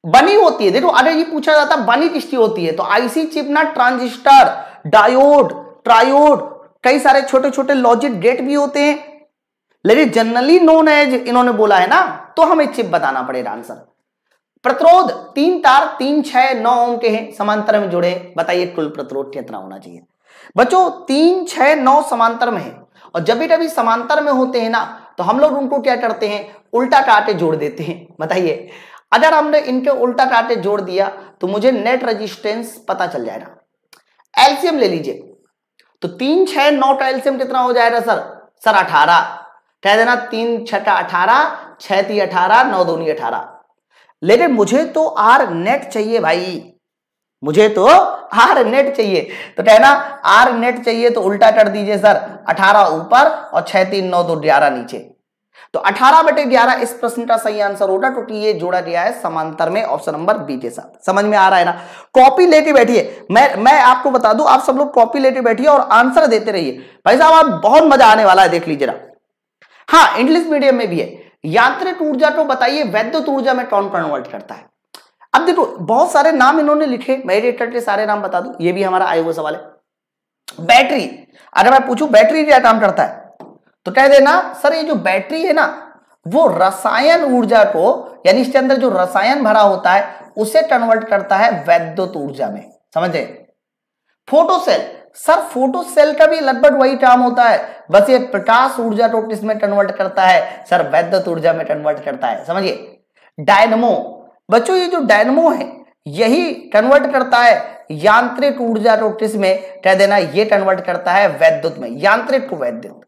बनी होती है देखो अरे ये पूछा जाता है बनी किसकी होती है तो आईसी चिप ना ट्रांजिस्टर डायोड ट्रायोड कई सारे छोटे छोटे लॉजिक गेट भी होते हैं लेकिन जनरली नोन एज इन्होंने बोला है ना तो हमें चिप बताना पड़ेगा आंसर प्रतिरोध तीन तार तीन छह नौ ओम के हैं समांतर में जुड़े बताइए कुल प्रतिरोध कितना होना चाहिए बच्चों तीन छह नौ समांतर में है और जब भी कभी समांतर में होते हैं ना तो हम लोग उनको क्या करते हैं उल्टा काटे जोड़ देते हैं बताइए अगर हमने इनके उल्टा काटे जोड़ दिया तो मुझे नेट रेजिस्टेंस पता चल जाएगा एल्सियम ले लीजिए तो तीन छह नौ का एल्सियम कितना हो जाएगा सर सर अठारह कह देना तीन छठा अठारह छह ती अठारह नौ दो अठारह लेकिन मुझे तो आर नेट चाहिए भाई मुझे तो आर नेट चाहिए तो कहना आर नेट चाहिए तो उल्टा कर दीजिए सर अठारह ऊपर और छह तीन नौ दो ग्यारह नीचे तो 18 बटे 11 इस प्रश्न का सही आंसर होगा क्योंकि ये जोड़ा गया है समांतर में ऑप्शन नंबर बी के साथ समझ में आ रहा है ना कॉपी लेके बैठिए मैं मैं आपको बता दूं आप सब लोग कॉपी लेके बैठिए और आंसर देते रहिए भाई साहब आप बहुत मजा आने वाला है देख लीजिए ना हाँ इंग्लिश मीडियम में भी है यांत्रिक ऊर्जा को बताइए वैद्युत ऊर्जा में कौन कन्वर्ट करता है अब देखो बहुत सारे नाम इन्होंने लिखे मैं के सारे नाम बता दू ये भी हमारा आयोग सवाल है बैटरी अगर मैं पूछू बैटरी क्या काम करता है तो कह देना सर ये जो बैटरी है ना वो रसायन ऊर्जा को यानी इसके अंदर जो रसायन भरा होता है उसे कन्वर्ट करता है वैद्युत ऊर्जा में समझे फोटो फोटोसेल सर फोटोसेल का भी लगभग वही काम होता है बस ये प्रकाश ऊर्जा को किसमें कन्वर्ट करता है सर वैद्युत ऊर्जा में कन्वर्ट करता है समझिए डायनमो बच्चों ये जो डायनमो है यही कन्वर्ट करता है यांत्रिक ऊर्जा को किसमें में कह देना ये कन्वर्ट करता है वैद्युत में यांत्रिक को वैद्युत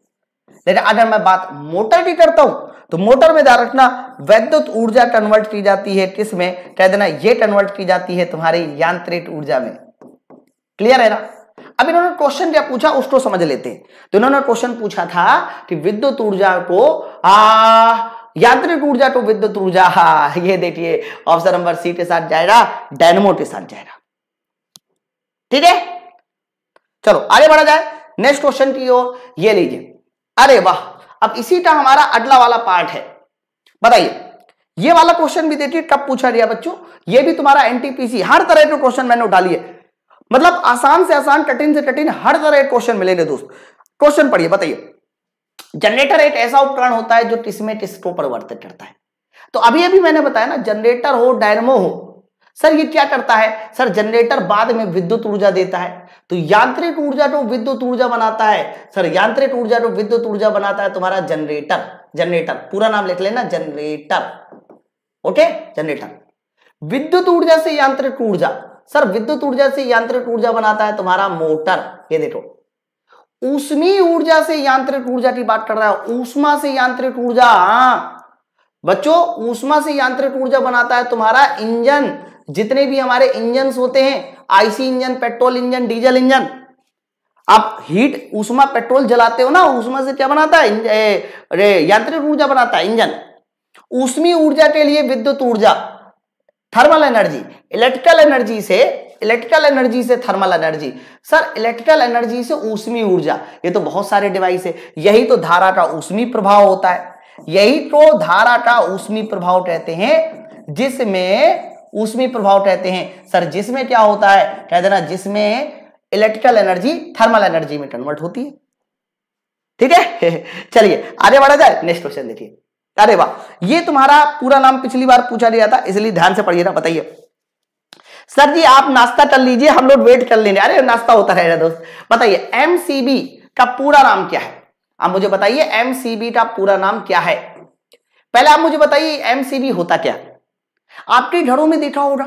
लेकिन अगर मैं बात मोटर की करता हूं तो मोटर में ध्यान रखना वैद्युत ऊर्जा कन्वर्ट की जाती है किस में कह देना यह कन्वर्ट की जाती है तुम्हारी यांत्रिक ऊर्जा में क्लियर है ना अब इन्होंने क्वेश्चन क्या पूछा उसको समझ लेते हैं तो इन्होंने क्वेश्चन पूछा था कि विद्युत ऊर्जा को आ यांत्रिक ऊर्जा को विद्युत ऊर्जा ये देखिए ऑप्शन नंबर सी के साथ जाएगा डायनमो के साथ जाएगा ठीक है चलो आगे बढ़ा जाए नेक्स्ट क्वेश्चन की ओर ये लीजिए अरे वाह अब इसी का हमारा अगला वाला पार्ट है बताइए ये वाला क्वेश्चन भी देखिए कब पूछा गया बच्चों ये भी तुम्हारा एनटीपीसी हर तरह के क्वेश्चन मैंने उठा लिए मतलब आसान से आसान कठिन से कठिन हर तरह के क्वेश्चन मिलेंगे दोस्त क्वेश्चन पढ़िए बताइए जनरेटर एक ऐसा उपकरण होता है जो किसमें किसको परिवर्तित करता है तो अभी अभी मैंने बताया ना जनरेटर हो डायनमो हो सर ये क्या करता है सर जनरेटर बाद में विद्युत ऊर्जा देता है तो यांत्रिक ऊर्जा जो विद्युत ऊर्जा बनाता है सर यांत्रिक ऊर्जा जो विद्युत ऊर्जा बनाता है तुम्हारा जनरेटर जनरेटर पूरा नाम लिख लेना जनरेटर ओके जनरेटर विद्युत ऊर्जा से यांत्रिक ऊर्जा सर विद्युत ऊर्जा से यांत्रिक ऊर्जा बनाता है तुम्हारा मोटर ये देखो उष्मी ऊर्जा से यांत्रिक ऊर्जा की बात कर रहा है ऊष्मा से यांत्रिक ऊर्जा हाँ। बच्चों ऊष्मा से यांत्रिक ऊर्जा बनाता है तुम्हारा इंजन जितने भी हमारे इंजन होते हैं IC engine petrol engine diesel engine आप हीट उष्मा पेट्रोल जलाते हो ना उष्मा से क्या बनाता है यांत्रिक ऊर्जा बनाता है इंजन उष्मी ऊर्जा के लिए विद्युत ऊर्जा थर्मल एनर्जी इलेक्ट्रिकल एनर्जी से इलेक्ट्रिकल एनर्जी से thermal energy sir electrical energy से ऊष्मी ऊर्जा ये तो बहुत सारे डिवाइस है यही तो धारा का उष्मी प्रभाव होता है यही तो धारा का उष्मी प्रभाव कहते हैं जिसमें उसमें प्रभाव कहते हैं सर जिसमें क्या होता है कह देना जिसमें इलेक्ट्रिकल एनर्जी थर्मल एनर्जी में कन्वर्ट होती है ठीक है चलिए आगे बढ़ा जाए नेक्स्ट क्वेश्चन देखिए अरे वाह ये तुम्हारा पूरा नाम पिछली बार पूछा गया था इसलिए ध्यान से ना बताइए सर जी आप नाश्ता कर लीजिए हम लोग वेट कर लेंगे अरे नाश्ता होता रहेगा दोस्त बताइए एमसीबी का पूरा नाम क्या है आप मुझे बताइए एमसीबी का पूरा नाम क्या है पहले आप मुझे बताइए एमसीबी होता क्या है आपके घरों में देखा होगा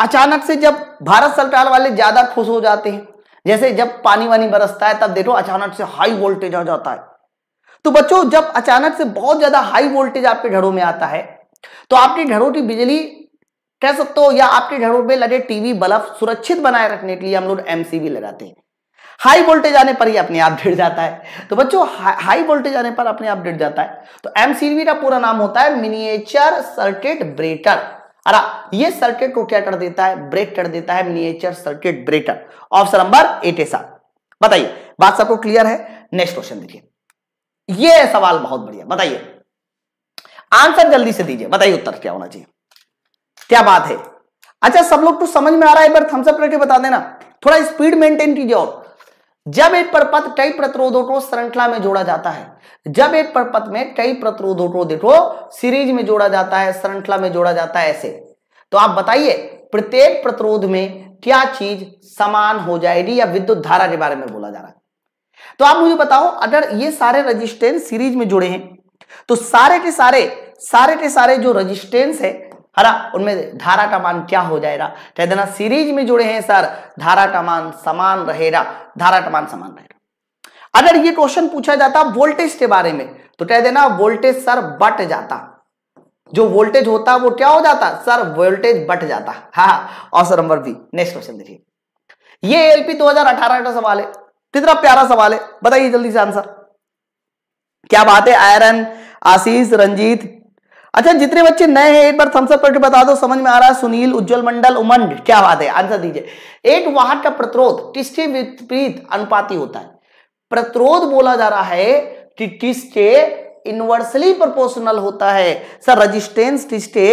अचानक से जब भारत सरकार वाले ज्यादा खुश हो जाते हैं जैसे जब पानी वानी बरसता है तब देखो अचानक से हाई वोल्टेज आ जाता है तो बच्चों जब अचानक से बहुत ज्यादा हाई वोल्टेज आपके घरों में आता है तो आपके घरों की बिजली कह सकते हो या आपके घरों में लगे टीवी बल्ब सुरक्षित बनाए रखने के लिए हम लोग एमसीबी लगाते हैं हाई वोल्टेज आने पर ही अपने आप गिर जाता है तो बच्चों हाई वोल्टेज आने पर अपने आप गिर जाता है तो एमसीबी का पूरा नाम होता है मिनिएचर सर्किट ब्रेकर ये सर्किट को क्या कर देता है ब्रेक कर देता है miniature circuit breaker option number eight बताइए बात सबको क्लियर है नेक्स्ट क्वेश्चन देखिए ये सवाल बहुत बढ़िया बताइए आंसर जल्दी से दीजिए बताइए उत्तर क्या होना चाहिए क्या बात है अच्छा सब लोग तो समझ में आ रहा है एक बार थम्सअप करके बता देना थोड़ा स्पीड मेंटेन कीजिए और जब एक परपथ कई प्रतिरोधों को श्रृंखला में जोड़ा जाता है जब एक परपथ में कई प्रतिरोधों को देखो सीरीज में जोड़ा जाता है श्रृंखला में जोड़ा जाता है ऐसे तो आप बताइए प्रत्येक प्रतिरोध में क्या चीज समान हो जाएगी या विद्युत धारा के बारे में बोला जा रहा है तो आप मुझे बताओ अगर ये सारे रजिस्टेंस सीरीज में जुड़े हैं तो सारे के सारे सारे के सारे जो रजिस्टेंस है है ना उनमें धारा का मान क्या हो जाएगा कह देना सीरीज में जुड़े हैं सर धारा का मान समान रहेगा धारा का मान समान रहेगा अगर ये क्वेश्चन पूछा जाता वोल्टेज के बारे में तो कह देना वोल्टेज सर बट जाता जो वोल्टेज होता वो क्या हो जाता सर वोल्टेज बट जाता हाँ option number B next question देखिए ये एलपी 2018 का सवाल है कितना प्यारा सवाल है बताइए जल्दी से आंसर क्या बात है आयरन आशीष रंजीत अच्छा जितने बच्चे नए हैं एक बार थम्सअप करके बता दो समझ में आ रहा है सुनील उज्जवल मंडल उमंड क्या बात है आंसर दीजिए एक वाहक का प्रतिरोध किसके विपरीत अनुपाती होता है प्रतिरोध बोला जा रहा है कि टिस्टे इनवर्सली प्रोपोर्शनल होता है सर रजिस्टेंस टिस्टे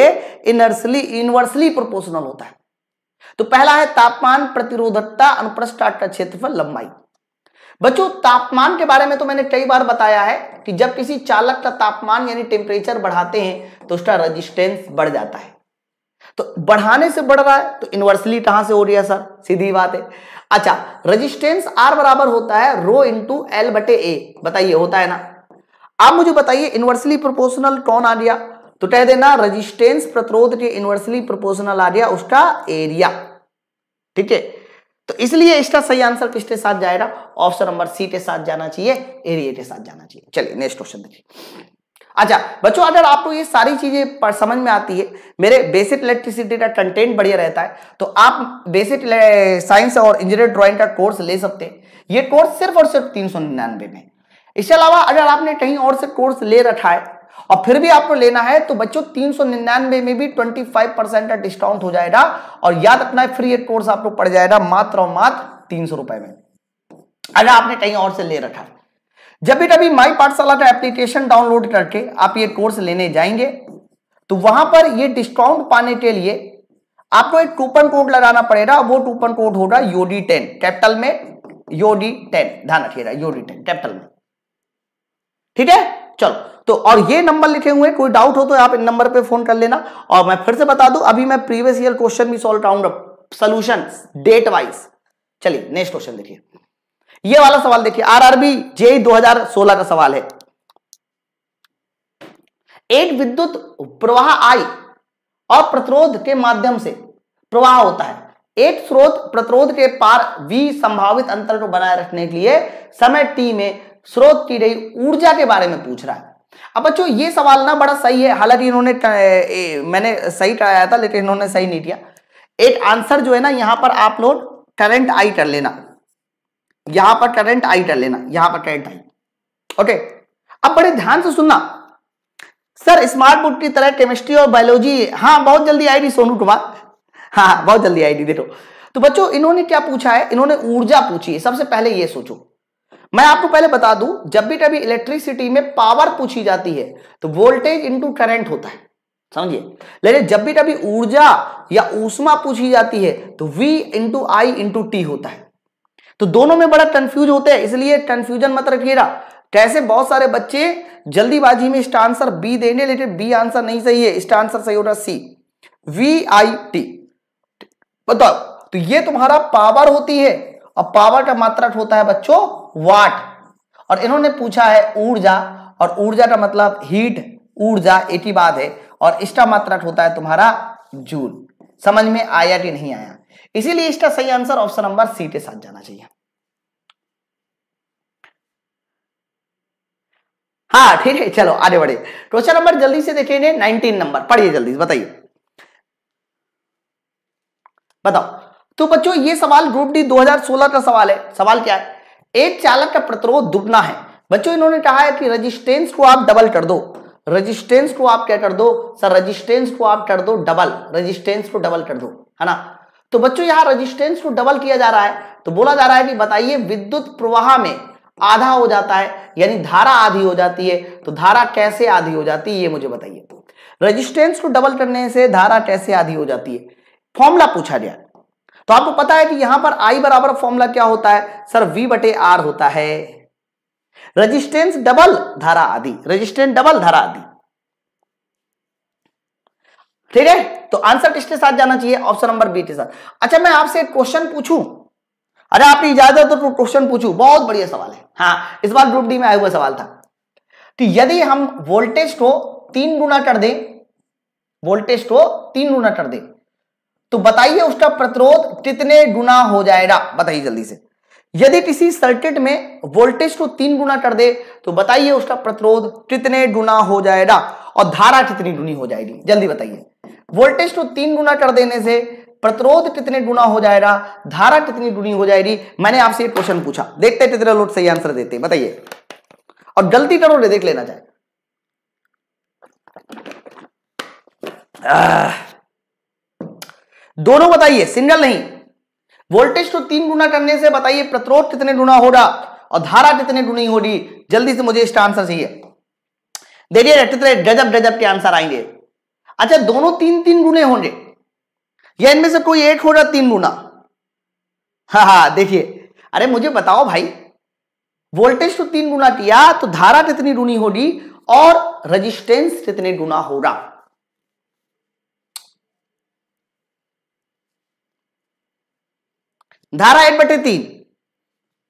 इनवर्सली इनवर्सली प्रोपोर्शनल होता है तो पहला है तापमान प्रतिरोधकता अनुप्रस्थ क्षेत्रफल लंबाई बच्चों तापमान के बारे में तो मैंने कई बार बताया है कि जब किसी चालक का तापमान यानी टेम्परेचर बढ़ाते हैं तो उसका रजिस्टेंस बढ़ जाता है तो बढ़ाने से बढ़ रहा है तो इनवर्सली कहां से हो रही है सर सीधी बात है अच्छा रजिस्टेंस आर बराबर होता है रो इंटू एल बटे ए बताइए होता है ना आप मुझे बताइए इनवर्सली प्रोपोर्शनल कौन आ गया तो कह देना रजिस्टेंस प्रतिरोध के इनवर्सली प्रोपोर्शनल आ गया उसका एरिया ठीक है तो इसलिए इसका सही आंसर किसके साथ जाएगा ऑप्शन नंबर सी के साथ जाना चाहिए एरिए के साथ जाना चाहिए चलिए नेक्स्ट क्वेश्चन देखिए अच्छा बच्चों अगर आपको ये सारी चीजें समझ में आती है मेरे बेसिक इलेक्ट्रिसिटी का कंटेंट बढ़िया रहता है तो आप बेसिक साइंस और इंजीनियर ड्राइंग का कोर्स ले सकते हैं ये कोर्स सिर्फ और सिर्फ तीन सौ निन्यानवे में इसके अलावा अगर आपने कहीं और से कोर्स ले रखा है और फिर भी आपको लेना है तो बच्चों तीन सौ निन्यानवे में भी ट्वेंटी फाइव परसेंट का डिस्काउंट हो जाएगा और याद रखना है फ्री एक कोर्स आपको पड़ जाएगा मात्र और मात्र तीन सौ रुपए में अगर आपने कहीं और से ले रखा है जब भी कभी माई पाठशाला का एप्लीकेशन डाउनलोड करके आप ये कोर्स लेने जाएंगे तो वहां पर ये डिस्काउंट पाने के लिए आपको एक कूपन कोड लगाना पड़ेगा वो कूपन कोड होगा योडी टेन कैपिटल में योडी टेन ध्यान रखिएगा योडी टेन कैपिटल में ठीक है चलो तो और ये नंबर लिखे हुए कोई डाउट हो तो आप इन नंबर पे फोन कर लेना और मैं फिर से बता दूं अभी मैं प्रीवियस ईयर क्वेश्चन भी सोल्व कराऊंगा सोल्यूशन डेट वाइज चलिए नेक्स्ट क्वेश्चन देखिए ये वाला सवाल देखिए आरआरबी जे 2016 का सवाल है एक विद्युत प्रवाह आई और प्रतिरोध के माध्यम से प्रवाह होता है एक स्रोत प्रतिरोध के पार v संभावित अंतर को बनाए रखने के लिए समय t में स्रोत की गई ऊर्जा के बारे में पूछ रहा है अब बच्चों ये सवाल ना बड़ा सही है हालांकि इन्होंने मैंने सही कराया था लेकिन इन्होंने सही नहीं किया एक आंसर जो है ना यहां पर आप लोग करंट आई कर लेना यहां पर करंट आई कर लेना यहां पर करंट आई ओके अब बड़े ध्यान से सुनना सर स्मार्ट बुक की तरह केमिस्ट्री और बायोलॉजी हाँ बहुत जल्दी आएगी सोनू कुमार हाँ, हाँ बहुत जल्दी आएगी देखो तो बच्चों इन्होंने क्या पूछा है इन्होंने ऊर्जा पूछी है सबसे पहले ये सोचो मैं आपको पहले बता दूं जब भी कभी इलेक्ट्रिसिटी में पावर पूछी जाती है तो वोल्टेज इंटू करंट होता है समझिए लेकिन जब भी कभी ऊर्जा या ऊष्मा पूछी जाती है तो V into I into T होता है तो दोनों में बड़ा कंफ्यूज होते हैं इसलिए कंफ्यूजन मत रखिएगा कैसे बहुत सारे बच्चे जल्दीबाजी में इसका आंसर बी देंगे लेकिन बी आंसर नहीं सही है इसका आंसर सही होगा सी वी आई टी बताओ तो ये तुम्हारा पावर होती है और पावर का मात्रक होता है बच्चों वाट और इन्होंने पूछा है ऊर्जा और ऊर्जा का मतलब हीट ऊर्जा एक ही बात है और इसका मात्रा मतलब होता है तुम्हारा जूल समझ में आया कि नहीं आया इसीलिए इसका सही आंसर ऑप्शन नंबर सी के साथ जाना चाहिए हाँ ठीक है चलो आगे बढ़े क्वेश्चन नंबर जल्दी से देखेंगे नाइनटीन नंबर पढ़िए जल्दी से बताइए बताओ तो बच्चों ये सवाल ग्रुप डी 2016 का सवाल है सवाल क्या है एक चालक का प्रतिरोध दुगना है बच्चों इन्होंने कहा है कि रजिस्टेंस को आप डबल कर दो रजिस्टेंस को आप क्या कर दो सर रजिस्टेंस को आप कर दो डबल रजिस्टेंस को डबल कर दो है ना तो बच्चों यहां रजिस्टेंस को डबल किया जा रहा है तो बोला जा रहा है कि बताइए विद्युत प्रवाह में आधा हो जाता है यानी धारा आधी हो जाती है तो धारा कैसे आधी हो जाती है ये मुझे बताइए रजिस्टेंस तो को डबल करने से धारा कैसे आधी हो जाती है फॉर्मुला पूछा गया तो आपको पता है कि यहां पर आई बराबर फॉर्मूला क्या होता है सर वी बटे आर होता है रजिस्टेंस डबल धारा आदि रजिस्टेंस डबल धारा आदि ठीक है तो आंसर किसके साथ जाना चाहिए ऑप्शन नंबर बी के साथ अच्छा मैं आपसे एक क्वेश्चन पूछू अरे आपकी इजाजत तो क्वेश्चन पूछू बहुत बढ़िया सवाल है हाँ इस बार ग्रुप डी में आया हुआ सवाल था कि यदि हम वोल्टेज को तीन गुना कर दें वोल्टेज को तीन गुना कर दें तो बताइए उसका प्रतिरोध कितने गुना हो जाएगा बताइए जल्दी से यदि किसी सर्किट में वोल्टेज को तीन गुना कर दे तो बताइए उसका प्रतिरोध कितने गुना हो जाएगा और धारा कितनी गुनी हो जाएगी जल्दी बताइए वोल्टेज को तीन गुना कर देने से प्रतिरोध कितने गुना हो जाएगा धारा कितनी गुनी हो जाएगी मैंने आपसे एक क्वेश्चन पूछा देखते कितने लोग सही आंसर देते बताइए और गलती करो ले देख लेना चाहे दोनों बताइए सिंगल नहीं वोल्टेज को तो तीन गुना करने से बताइए प्रतिरोध कितने गुना होगा और धारा कितने गुनी होगी जल्दी से मुझे इसका आंसर चाहिए देखिए कितने गजब गजब के आंसर आएंगे अच्छा दोनों तीन तीन गुने होंगे या इनमें से कोई एक होगा तीन गुना हा हा देखिए अरे मुझे बताओ भाई वोल्टेज तो तीन गुना किया तो धारा कितनी गुनी होगी और रेजिस्टेंस कितने गुना होगा धारा एक बटे तीन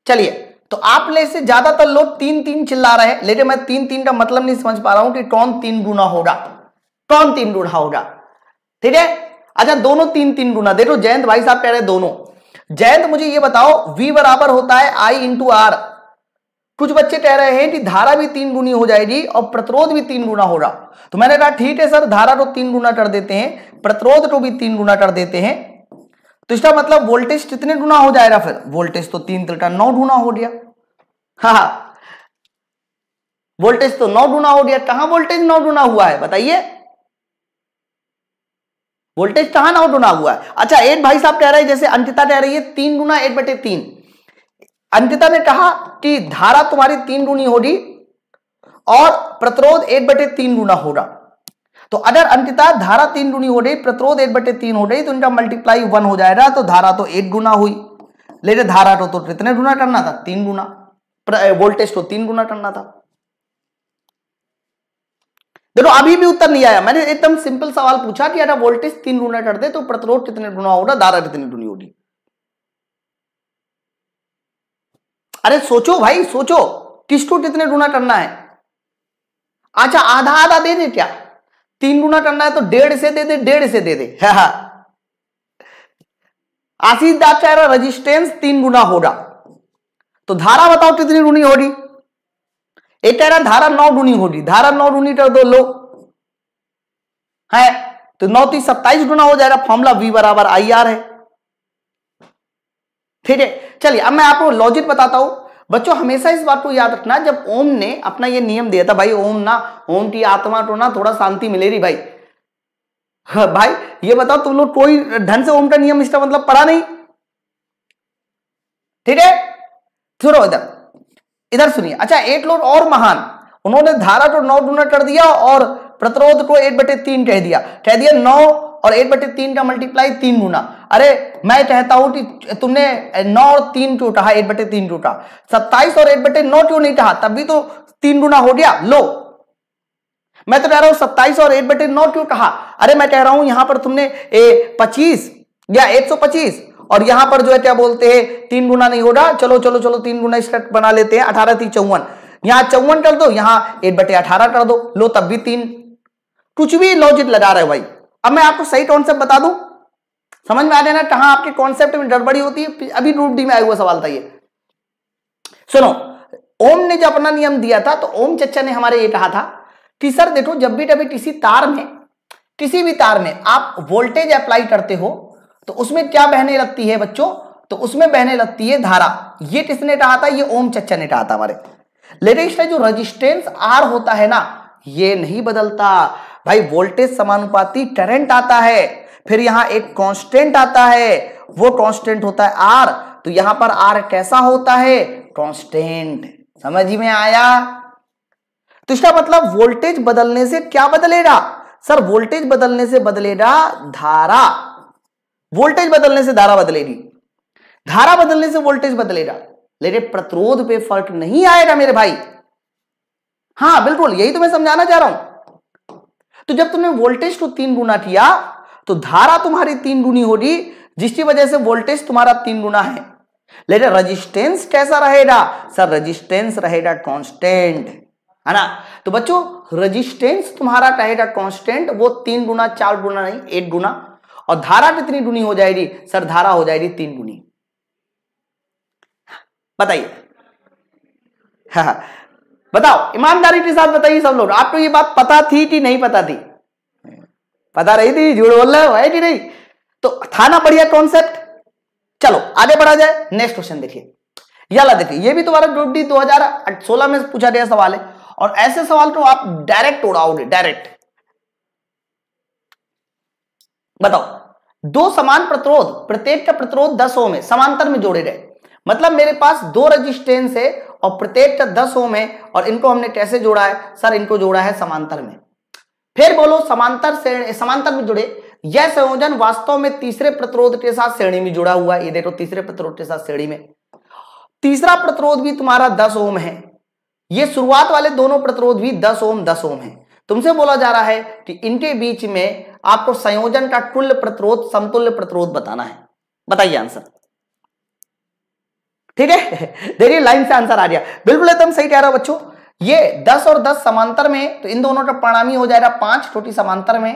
चलिए तो आप ले से ज्यादातर लोग तीन तीन चिल्ला रहे हैं लेकिन मैं तीन तीन का मतलब नहीं समझ पा रहा हूं कि कौन तीन गुना होगा कौन तीन गुना होगा ठीक है अच्छा दोनों तीन तीन गुना देखो जयंत भाई साहब कह रहे दोनों जयंत मुझे ये बताओ v बराबर होता है आई इंटू आर कुछ बच्चे कह रहे हैं कि धारा भी तीन गुनी हो जाएगी और प्रतिरोध भी तीन गुना होगा तो मैंने कहा ठीक है सर धारा को तीन गुना कर देते हैं प्रतिरोध को भी तीन गुना कर देते हैं तो इसका मतलब वोल्टेज कितने गुना हो जाएगा फिर वोल्टेज तो तीन तिलटा नौ गुना हो गया हा वोल्टेज हाँ। तो नौ गुना हो गया कहां वोल्टेज नौ गुना हुआ है बताइए वोल्टेज कहां नौ गुना हुआ है अच्छा एक भाई साहब कह रहे हैं जैसे अंकिता कह रही है तीन गुना एक बटे तीन अंकिता ने कहा कि धारा तुम्हारी तीन गुनी होगी और प्रतिरोध एक बटे तीन गुना होगा तो अगर अंततः धारा तीन गुणी हो रही प्रतिरोध एक बटे तीन हो रही तो इनका मल्टीप्लाई वन हो जाएगा तो धारा तो एक गुना हुई लेकिन धारा तो कितने तो गुना करना था तीन गुना वोल्टेज तो तीन गुना करना था देखो अभी भी उत्तर नहीं आया मैंने एकदम सिंपल सवाल पूछा कि अगर वोल्टेज तीन गुना कर दे तो प्रतिरोध कितने गुना होगा धारा कितनी गुनी होगी अरे सोचो भाई सोचो किसको कितने गुना करना है अच्छा आधा आधा दे दे क्या तीन गुना करना है तो डेढ़ से दे दे डेढ़ से दे दे आशीष दास कह रहा रजिस्टेंस तीन गुना होगा तो धारा बताओ कितनी गुनी होगी एक कह रहा धारा नौ गुनी होगी धारा नौ गुनी कर दो लो है तो नौ तीस सत्ताईस गुना हो जाएगा फॉर्मुला वी बराबर आई आर है ठीक है चलिए अब मैं आपको लॉजिक बताता हूं बच्चों हमेशा इस बात को याद रखना जब ओम ने अपना ये नियम दिया था भाई ओम ना ओम की आत्मा तो ना थोड़ा शांति मिलेगी भाई हाँ, भाई ये बताओ तुम लोग कोई ढंग से ओम का नियम इसका मतलब पढ़ा नहीं ठीक है छोड़ो इधर इधर सुनिए अच्छा एक लोग और महान उन्होंने धारा को नौ गुना कर दिया और प्रतिरोध को एक बटे तीन कह दिया कह दिया नौ और एट बटे तीन का मल्टीप्लाई तीन गुना अरे मैं कहता हूं कि तुमने नौ और तीन क्यों कहा एट बटे तीन क्यों कहा सत्ताईस और एट बटे नौ क्यों नहीं कहा तब भी तो तीन गुना हो गया लो मैं तो कह रहा हूं सत्ताईस और एट बटे नौ क्यों कहा अरे मैं कह रहा हूं यहां पर तुमने पच्चीस या एक सौ पच्चीस और यहां पर जो है क्या बोलते हैं तीन गुना नहीं होगा चलो चलो चलो तीन गुना इसका बना लेते हैं अठारह तीन चौवन यहां चौवन कर दो यहां एट बटे अठारह कर दो लो तब भी तीन कुछ भी लॉजिक लगा रहे भाई अब मैं आपको सही कॉन्सेप्ट बता दूं समझ में आ जाए ना कहा आपके कॉन्सेप्ट में गड़बड़ी होती है अभी ग्रुप डी में आया हुआ सवाल था ये सुनो ओम ने जब अपना नियम दिया था तो ओम चच्चा ने हमारे ये कहा था कि सर देखो जब भी कभी किसी तार में किसी भी तार में आप वोल्टेज अप्लाई करते हो तो उसमें क्या बहने लगती है बच्चों तो उसमें बहने लगती है धारा ये किसने कहा था ये ओम चच्चा ने कहा था हमारे लेटेस्ट है जो रजिस्टेंस आर होता है ना ये नहीं बदलता भाई वोल्टेज समानुपाती करंट आता है फिर यहां एक कांस्टेंट आता है वो कांस्टेंट होता है आर तो यहां पर आर कैसा होता है कांस्टेंट समझ में आया तो इसका मतलब वोल्टेज बदलने से क्या बदलेगा सर वोल्टेज बदलने से बदलेगा धारा वोल्टेज बदलने से धारा बदलेगी धारा बदलने से वोल्टेज बदलेगा लेकिन प्रतिरोध पे फर्क नहीं आएगा मेरे भाई हाँ बिल्कुल यही तो मैं समझाना चाह रहा हूं तो जब तुमने वोल्टेज को तीन गुना किया तो धारा तुम्हारी तीन गुनी होगी जिसकी वजह से वोल्टेज तुम्हारा तीन गुना है लेकिन रजिस्टेंस कैसा रहेगा सर रजिस्टेंस रहेगा कॉन्स्टेंट है ना तो बच्चों रजिस्टेंस तुम्हारा रहेगा कॉन्स्टेंट वो तीन गुना चार गुना नहीं एक गुना और धारा कितनी गुनी हो जाएगी सर धारा हो जाएगी तीन गुनी बताइए हाँ, हाँ। बताओ ईमानदारी के साथ बताइए सब लोग आपको ये बात पता थी कि नहीं पता थी पता रही थी झूठ बोल रहे हो है कि नहीं तो था ना बढ़िया कॉन्सेप्ट चलो आगे बढ़ा जाए नेक्स्ट क्वेश्चन देखिए याला देखिए ये भी तुम्हारा ग्रुप डी 2016 में पूछा गया सवाल है और ऐसे सवाल तो आप डायरेक्ट उड़ाओगे डायरेक्ट बताओ दो समान प्रतिरोध प्रत्येक का प्रतिरोध दस ओम है समांतर में जोड़े गए मतलब मेरे पास दो रजिस्टेंस है और प्रत्येक का दस ओम है और इनको हमने कैसे जोड़ा है सर इनको जोड़ा है समांतर में फिर बोलो समांतर श्रेणी समांतर में जुड़े यह संयोजन वास्तव में तीसरे प्रतिरोध के साथ श्रेणी में जुड़ा हुआ है ये देखो तीसरे प्रतिरोध के साथ श्रेणी में तीसरा प्रतिरोध भी तुम्हारा दस ओम है ये शुरुआत वाले दोनों प्रतिरोध भी दस ओम दस ओम है तुमसे बोला जा रहा है कि इनके बीच में आपको संयोजन का कुल प्रतिरोध समतुल्य प्रतिरोध बताना है बताइए आंसर ठीक है देखिए लाइन से आंसर आ गया बिल्कुल एकदम सही कह रहा हो बच्चों ये दस और दस समांतर में तो इन दोनों का प्रणामी हो जाएगा पांच छोटी समांतर में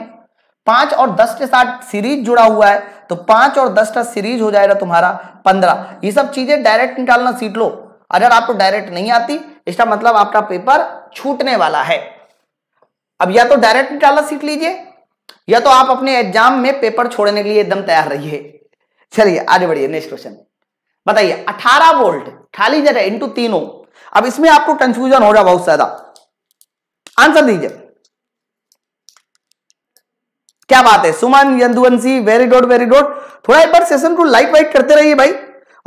पांच और दस के साथ सीरीज जुड़ा हुआ है तो पांच और दस का सीरीज हो जाएगा तुम्हारा पंद्रह ये सब चीजें डायरेक्ट निकालना सीख लो अगर आपको डायरेक्ट नहीं आती इसका मतलब आपका पेपर छूटने वाला है अब या तो डायरेक्ट निकालना सीख लीजिए या तो आप अपने एग्जाम में पेपर छोड़ने के लिए एकदम तैयार रहिए चलिए आगे बढ़िए नेक्स्ट क्वेश्चन बताइए 18 वोल्ट खाली जगह इंटू तीनों अब इसमें आपको कंफ्यूजन हो रहा बहुत ज्यादा आंसर दीजिए क्या बात है Suman Yaduvanshi very good very good थोड़ा एक बार सेशन को लाइक वाइक करते रहिए भाई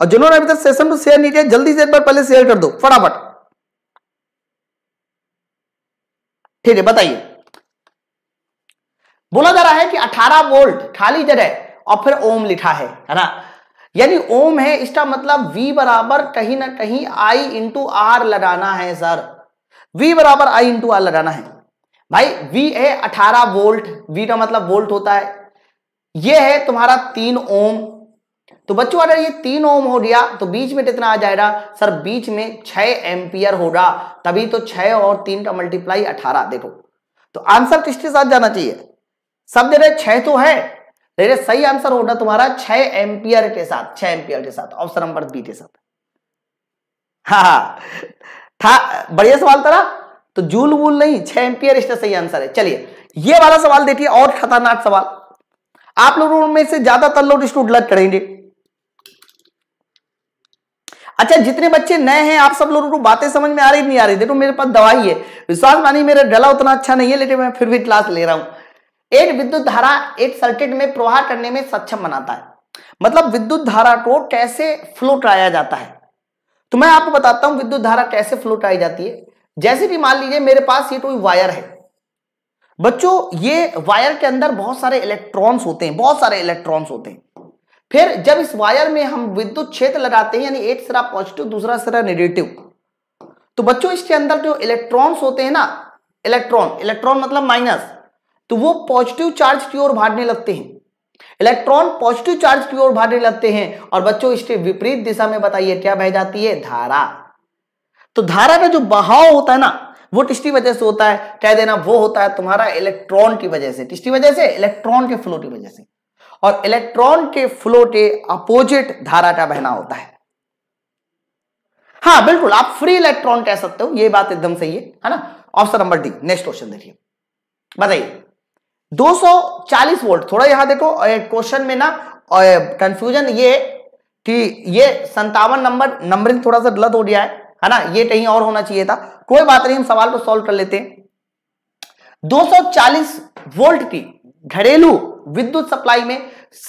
और जिन्होंने अभी तक सेशन को शेयर नहीं किया जल्दी से एक बार पहले शेयर कर दो फटाफट ठीक है बताइए बोला जा रहा है कि 18 वोल्ट खाली जगह और फिर ओम लिखा है है ना यानी ओम है इसका मतलब V बराबर कहीं ना कहीं I इंटू आर लगाना है सर V बराबर I इंटू आर लगाना है भाई V है 18 वोल्ट V का मतलब वोल्ट होता है ये है तुम्हारा तीन ओम तो बच्चों अगर ये तीन ओम हो गया तो बीच में कितना आ जाएगा सर बीच में छह एम्पियर होगा तभी तो छह और तीन का मल्टीप्लाई अठारह देखो तो आंसर किसके साथ जाना चाहिए सब जगह छह तो है देखिए सही आंसर होगा तुम्हारा छह एम्पियर के साथ छह एम्पियर के साथ ऑप्शन नंबर बी के साथ हा हाँ। था बढ़िया सवाल था ना तो जूल वूल नहीं छह एम्पियर इसका सही आंसर है चलिए ये वाला सवाल देखिए और खतरनाक सवाल आप लोगों में से ज्यादातर लोग इसको गलत करेंगे अच्छा जितने बच्चे नए हैं आप सब लोगों को बातें समझ में आ रही नहीं आ रही देखो मेरे पास दवाई है विश्वास मानी मेरा गला उतना अच्छा नहीं है लेकिन मैं फिर भी क्लास ले रहा हूं एक विद्युत धारा एक सर्किट में प्रवाह करने में सक्षम बनाता है मतलब विद्युत धारा को कैसे फ्लो कराया जाता है तो मैं आपको बताता हूं विद्युत धारा कैसे फ्लो कराई जाती है जैसे कि मान लीजिए मेरे पास ये कोई वायर है बच्चों ये वायर के अंदर बहुत सारे इलेक्ट्रॉन्स होते हैं बहुत सारे इलेक्ट्रॉन्स होते हैं फिर जब इस वायर में हम विद्युत क्षेत्र लगाते हैं यानी एक सिरा पॉजिटिव दूसरा सिरा नेगेटिव तो बच्चों इसके अंदर जो इलेक्ट्रॉन्स होते हैं ना इलेक्ट्रॉन इलेक्ट्रॉन मतलब माइनस तो वो पॉजिटिव चार्ज की ओर भागने लगते हैं इलेक्ट्रॉन पॉजिटिव चार्ज की ओर भागने लगते हैं और बच्चों इसके विपरीत दिशा में बताइए क्या बह जाती है धारा तो धारा का जो बहाव होता है ना वो किसकी वजह से होता है कह देना वो होता है तुम्हारा इलेक्ट्रॉन की वजह से किसकी वजह से इलेक्ट्रॉन के फ्लो की वजह से और इलेक्ट्रॉन के फ्लो के अपोजिट धारा का बहना होता है हाँ बिल्कुल आप फ्री इलेक्ट्रॉन कह सकते हो ये बात एकदम सही है है ना option number D next question देखिए बताइए 240 वोल्ट थोड़ा यहां देखो क्वेश्चन में ना कंफ्यूजन ये कि ये संतावन नंबर नंबरिंग थोड़ा सा गलत हो गया है है ना ये कहीं और होना चाहिए था कोई बात नहीं हम सवाल को तो सॉल्व कर लेते हैं 240 वोल्ट की घरेलू विद्युत सप्लाई में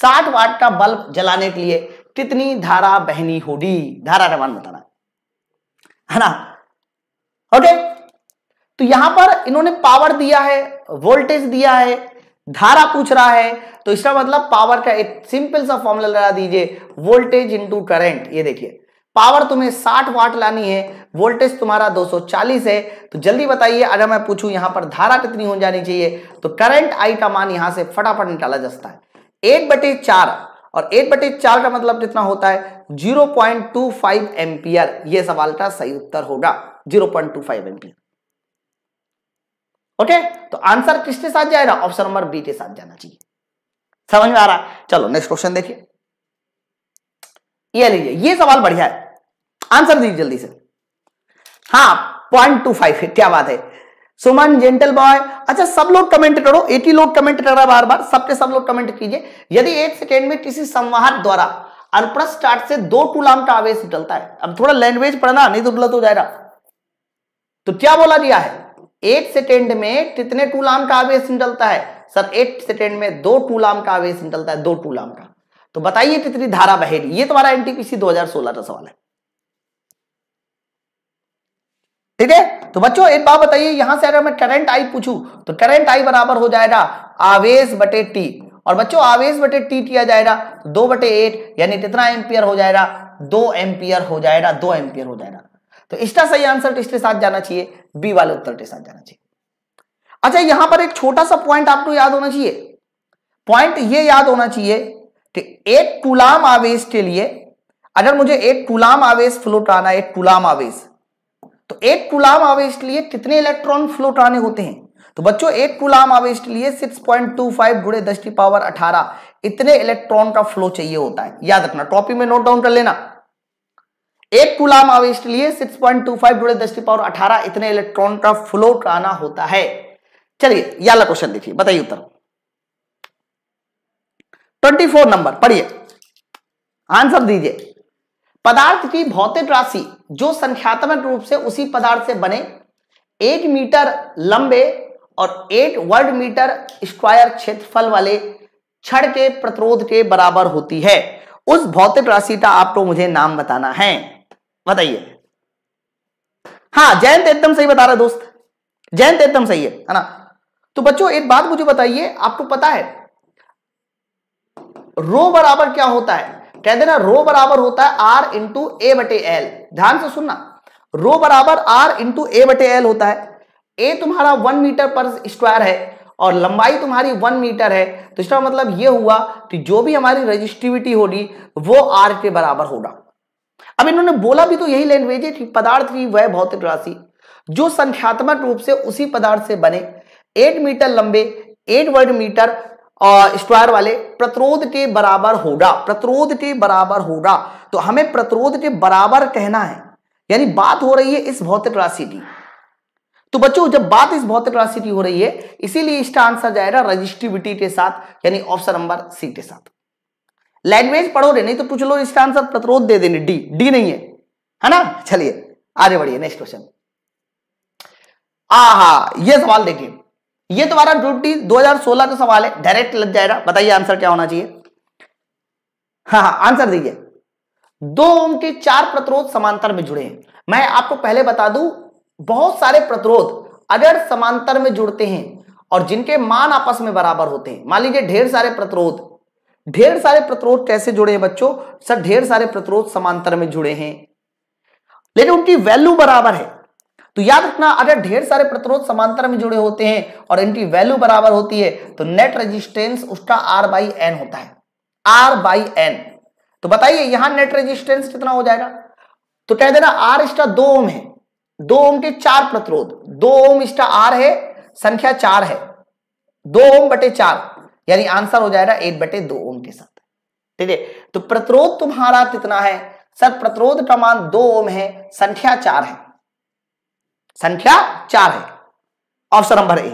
60 वाट का बल्ब जलाने के लिए कितनी धारा बहनी होगी धारा रवान बताना है ना ओके तो यहां पर इन्होंने पावर दिया है वोल्टेज दिया है धारा पूछ रहा है तो इसका मतलब पावर का एक सिंपल सा फॉर्मूला लगा दीजिए वोल्टेज इंटू करंट ये देखिए पावर तुम्हें 60 वाट लानी है वोल्टेज तुम्हारा 240 है तो जल्दी बताइए अगर मैं पूछूं यहां पर धारा कितनी हो जानी चाहिए तो करंट आई का मान यहां से फटाफट निकाला जाता है एक बटे चार और एक बटे चार का मतलब कितना होता है 0.25 एम्पियर ये सवाल का सही उत्तर होगा 0.25 एम्पियर ओके तो आंसर किसके साथ जाएगा ऑप्शन नंबर बी के साथ जाना चाहिए समझ में आ रहा है चलो नेक्स्ट क्वेश्चन देखिए ये लीजिए ये सवाल बढ़िया है आंसर दीजिए जल्दी से हाँ पॉइंट टू फाइव है क्या बात है सुमन जेंटल बॉय अच्छा सब लोग कमेंट करो एक ही लोग कमेंट कर रहा है बार बार सबके सब लोग कमेंट कीजिए यदि एक सेकेंड में किसी संवाहक द्वारा अनप्रस स्टार्ट से दो टूलाम का आवेश निकलता है अब थोड़ा लैंग्वेज पढ़ना नहीं तो गलत हो जाएगा तो क्या बोला गया है एक सेकेंड में कितने टूलाम का आवेश निकलता है सर एक सेकेंड में दो टूलाम का आवेश निकलता है दो टूलाम का तो बताइए कितनी धारा बहेगी ये तुम्हारा एनटीपीसी 2016 का सवाल है ठीक है तो बच्चों एक बात बताइए यहां से अगर मैं करंट आई पूछू तो करंट आई बराबर हो जाएगा आवेश बटे टी और बच्चों आवेश बटे टी किया जाएगा दो बटे एट यानी कितना एम्पियर हो जाएगा दो एम्पियर हो जाएगा दो एम्पियर हो जाएगा तो इसका सही आंसर इसके साथ जाना चाहिए बी वाले उत्तर के साथ जाना चाहिए अच्छा यहां पर एक छोटा सा पॉइंट आपको याद होना चाहिए पॉइंट ये याद होना चाहिए कि एक कुलाम आवेश के लिए अगर मुझे एक कुलाम आवेश फ्लोट आना एक कुलाम आवेश तो एक कुलाम आवेश के लिए कितने इलेक्ट्रॉन फ्लोट आने होते हैं तो बच्चों एक कुलाम आवेश के लिए 6.25 पॉइंट टू फाइव गुड़े दस की पावर अठारह इतने इलेक्ट्रॉन का फ्लो चाहिए होता है याद रखना टॉपी में नोट डाउन कर लेना एक कुलाम आवेश के लिए 6.25 पॉइंट टू फाइव दस की पावर 18 इतने इलेक्ट्रॉन का फ्लो कराना होता है चलिए याला क्वेश्चन देखिए बताइए उत्तर 24 नंबर पढ़िए आंसर दीजिए पदार्थ की भौतिक राशि जो संख्यात्मक रूप से उसी पदार्थ से बने एक मीटर लंबे और एट वर्ग मीटर स्क्वायर क्षेत्रफल वाले छड़ के प्रतिरोध के बराबर होती है उस भौतिक राशि का आपको तो मुझे नाम बताना है बताइए हाँ जयंत एकदम सही बता रहा दोस्त जयंत एकदम सही है है ना तो बच्चों एक बात मुझे बताइए आपको पता है रो बराबर क्या होता है कह देना रो बराबर होता है आर इंटू ए बटे एल ध्यान से सुनना रो बराबर आर इंटू ए बटे एल होता है ए तुम्हारा वन मीटर पर स्क्वायर है और लंबाई तुम्हारी वन मीटर है तो इसका मतलब यह हुआ कि जो भी हमारी रजिस्टिविटी होगी वो आर के बराबर होगा अब इन्होंने बोला भी तो यही लैंग्वेज है पदार्थ भी वह भौतिक राशि जो संख्यात्मक रूप से उसी पदार्थ से बने एट मीटर लंबे एट वर्ग मीटर स्क्वायर वाले प्रतिरोध के बराबर होगा प्रतिरोध के बराबर होगा तो हमें प्रतिरोध के बराबर कहना है यानी बात हो रही है इस भौतिक राशि की तो बच्चों जब बात इस भौतिक राशि की हो रही है इसीलिए इसका आंसर जाएगा रजिस्टिविटी के साथ यानी ऑप्शन नंबर सी के साथ लैंग्वेज रे नहीं तो पूछ लो इसका आंसर प्रतिरोध दे देने डी डी नहीं है है ना चलिए आगे बढ़िए नेक्स्ट क्वेश्चन आहा ये सवाल देखिए ये तुम्हारा ड्यूटी 2016 का सवाल है डायरेक्ट लग जाएगा बताइए आंसर क्या होना चाहिए हाँ हाँ आंसर दीजिए दो ओम के चार प्रतिरोध समांतर में जुड़े हैं मैं आपको पहले बता दू बहुत सारे प्रतिरोध अगर समांतर में जुड़ते हैं और जिनके मान आपस में बराबर होते हैं मान लीजिए ढेर सारे प्रतिरोध ढेर सारे प्रतिरोध कैसे जुड़े हैं बच्चों सर ढेर सारे प्रतिरोध समांतर में जुड़े हैं लेकिन उनकी वैल्यू बराबर है तो याद रखना अगर ढेर सारे प्रतिरोध समांतर में जुड़े होते हैं और इनकी वैल्यू बराबर होती है तो नेट रेजिस्टेंस उसका आर बाई एन होता है आर बाई एन तो बताइए यहां नेट रेजिस्टेंस कितना हो जाएगा तो कह देना आर इसका दो ओम है दो ओम के चार प्रतिरोध दो ओम इसका आर है संख्या चार है दो ओम बटे चार यानी आंसर हो जाएगा एक बटे दो ओम के साथ ठीक है तो प्रतिरोध तुम्हारा कितना है सर प्रतिरोध का मान दो ओम है संख्या चार है संख्या चार है ऑप्शन नंबर ए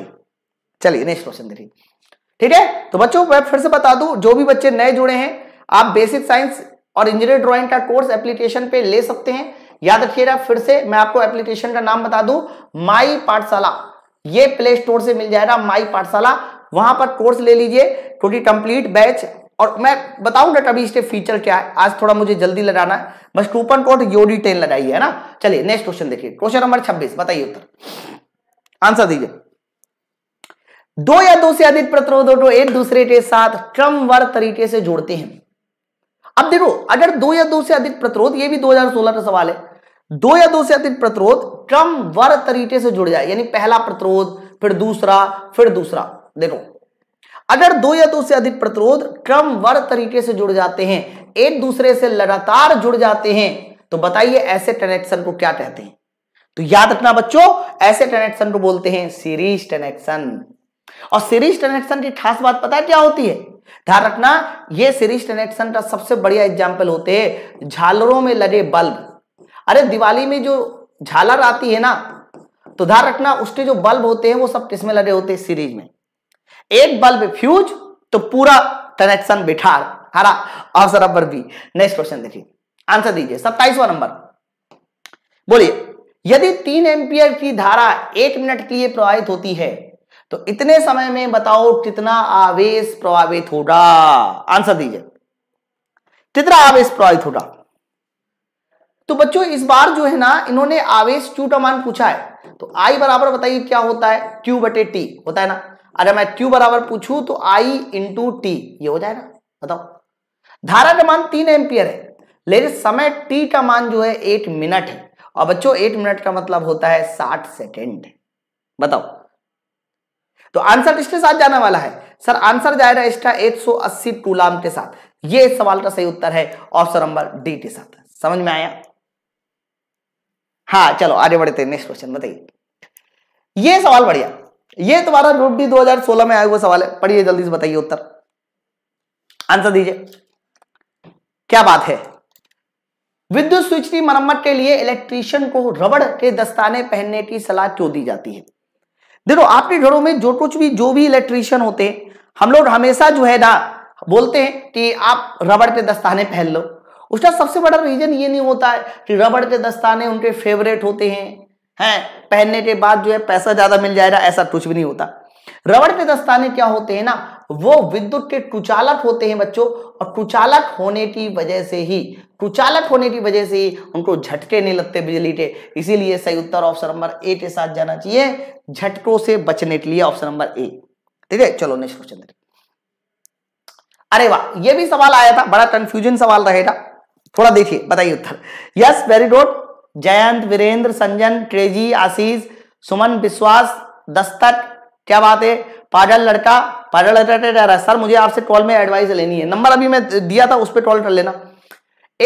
चलिए नेक्स्ट क्वेश्चन देखिए ठीक है तो बच्चों मैं फिर से बता दूं जो भी बच्चे नए जुड़े हैं आप बेसिक साइंस और इंजीनियर ड्राइंग का कोर्स एप्लीकेशन पे ले सकते हैं याद रखिएगा फिर से मैं आपको एप्लीकेशन का नाम बता दूं माई पाठशाला ये प्ले स्टोर से मिल जाएगा माई पाठशाला वहां पर कोर्स ले लीजिए टोटी कंप्लीट बैच और मैं बताऊंगा कभी इसके फीचर क्या है आज थोड़ा मुझे जल्दी लगाना है बस कूपन कोड योडी टेन लगाइए है ना चलिए नेक्स्ट क्वेश्चन देखिए क्वेश्चन नंबर छब्बीस बताइए उत्तर आंसर दीजिए दो या दो से अधिक प्रतिरोधों को एक दूसरे के साथ क्रमवार तरीके से जोड़ते हैं अब देखो अगर दो या दो से अधिक प्रतिरोध ये भी 2016 का सवाल है दो या दो से अधिक प्रतिरोध क्रमवार तरीके से जुड़ जाए यानी पहला प्रतिरोध फिर दूसरा फिर दूसरा देखो अगर दो या दो से अधिक प्रतिरोध क्रमवार तरीके से जुड़ जाते हैं एक दूसरे से लगातार जुड़ जाते हैं तो बताइए ऐसे कनेक्शन को क्या कहते हैं तो याद रखना बच्चों ऐसे कनेक्शन को बोलते हैं सीरीज कनेक्शन और सीरीज कनेक्शन की खास बात पता है क्या होती है ध्यान रखना यह सीरीज कनेक्शन का सबसे बढ़िया एग्जाम्पल होते हैं झालरों में लगे बल्ब अरे दिवाली में जो झालर आती है ना तो ध्यान रखना उसके जो बल्ब होते हैं वो सब किसमें लगे होते हैं सीरीज में एक बल्ब फ्यूज तो पूरा कनेक्शन बिठार हरा option number B next question देखिए आंसर दीजिए सत्ताईसवा नंबर बोलिए यदि तीन एम्पियर की धारा एक मिनट के लिए प्रवाहित होती है तो इतने समय में बताओ कितना आवेश प्रभावित होगा आंसर दीजिए कितना आवेश प्रभावित होगा तो बच्चों इस बार जो है ना इन्होंने आवेश क्यू का मान पूछा है तो आई बराबर बताइए क्या होता है क्यू बटे टी होता है ना अगर मैं क्यू बराबर पूछू तो आई इंटू टी ये हो ना बताओ धारा का मान तीन एम्पियर है लेकिन समय टी का मान जो है एट मिनट है और बच्चों एट मिनट का मतलब होता है साठ सेकेंड बताओ तो आंसर किसके साथ जाने वाला है सर आंसर जाएगा इसका 180 टूलाम के साथ ये सवाल का सही उत्तर है ऑप्शन नंबर डी के साथ समझ में आया हाँ चलो आगे बढ़ते नेक्स्ट क्वेश्चन बताइए ये सवाल बढ़िया ये तुम्हारा ग्रुप डी 2016 में आया हुआ सवाल है पढ़िए जल्दी से बताइए उत्तर आंसर दीजिए क्या बात है विद्युत स्विच की मरम्मत के लिए इलेक्ट्रीशियन को रबड़ के दस्ताने पहनने की सलाह क्यों दी जाती है देखो आपके घरों में जो कुछ भी जो भी इलेक्ट्रीशियन होते हैं हम लोग हमेशा जो है ना बोलते हैं कि आप रबड़ के दस्ताने पहन लो उसका सबसे बड़ा रीजन ये नहीं होता है कि रबड़ के दस्ताने उनके फेवरेट होते हैं है पहनने के बाद जो है पैसा ज्यादा मिल जाएगा ऐसा कुछ भी नहीं होता रबड़ के दस्ताने क्या होते हैं ना वो विद्युत के कुचालक होते हैं बच्चों और कुचालक होने की वजह से ही कुचालक होने की वजह से ही उनको झटके नहीं लगते बिजली के इसीलिए सही उत्तर ऑप्शन नंबर ए के साथ जाना चाहिए झटकों से बचने के लिए ऑप्शन नंबर ए ठीक है चलो नेक्स्ट क्वेश्चन अरे वाह ये भी सवाल आया था बड़ा कंफ्यूजन सवाल रहेगा थोड़ा देखिए बताइए उत्तर yes very good Jayant Virendra Sanjan ट्रेजी आशीष सुमन विश्वास दस्तक क्या बात है पागल लड़का पागल लड़का सर मुझे आपसे कॉल में एडवाइस लेनी है नंबर अभी मैं दिया था उस पर कॉल कर लेना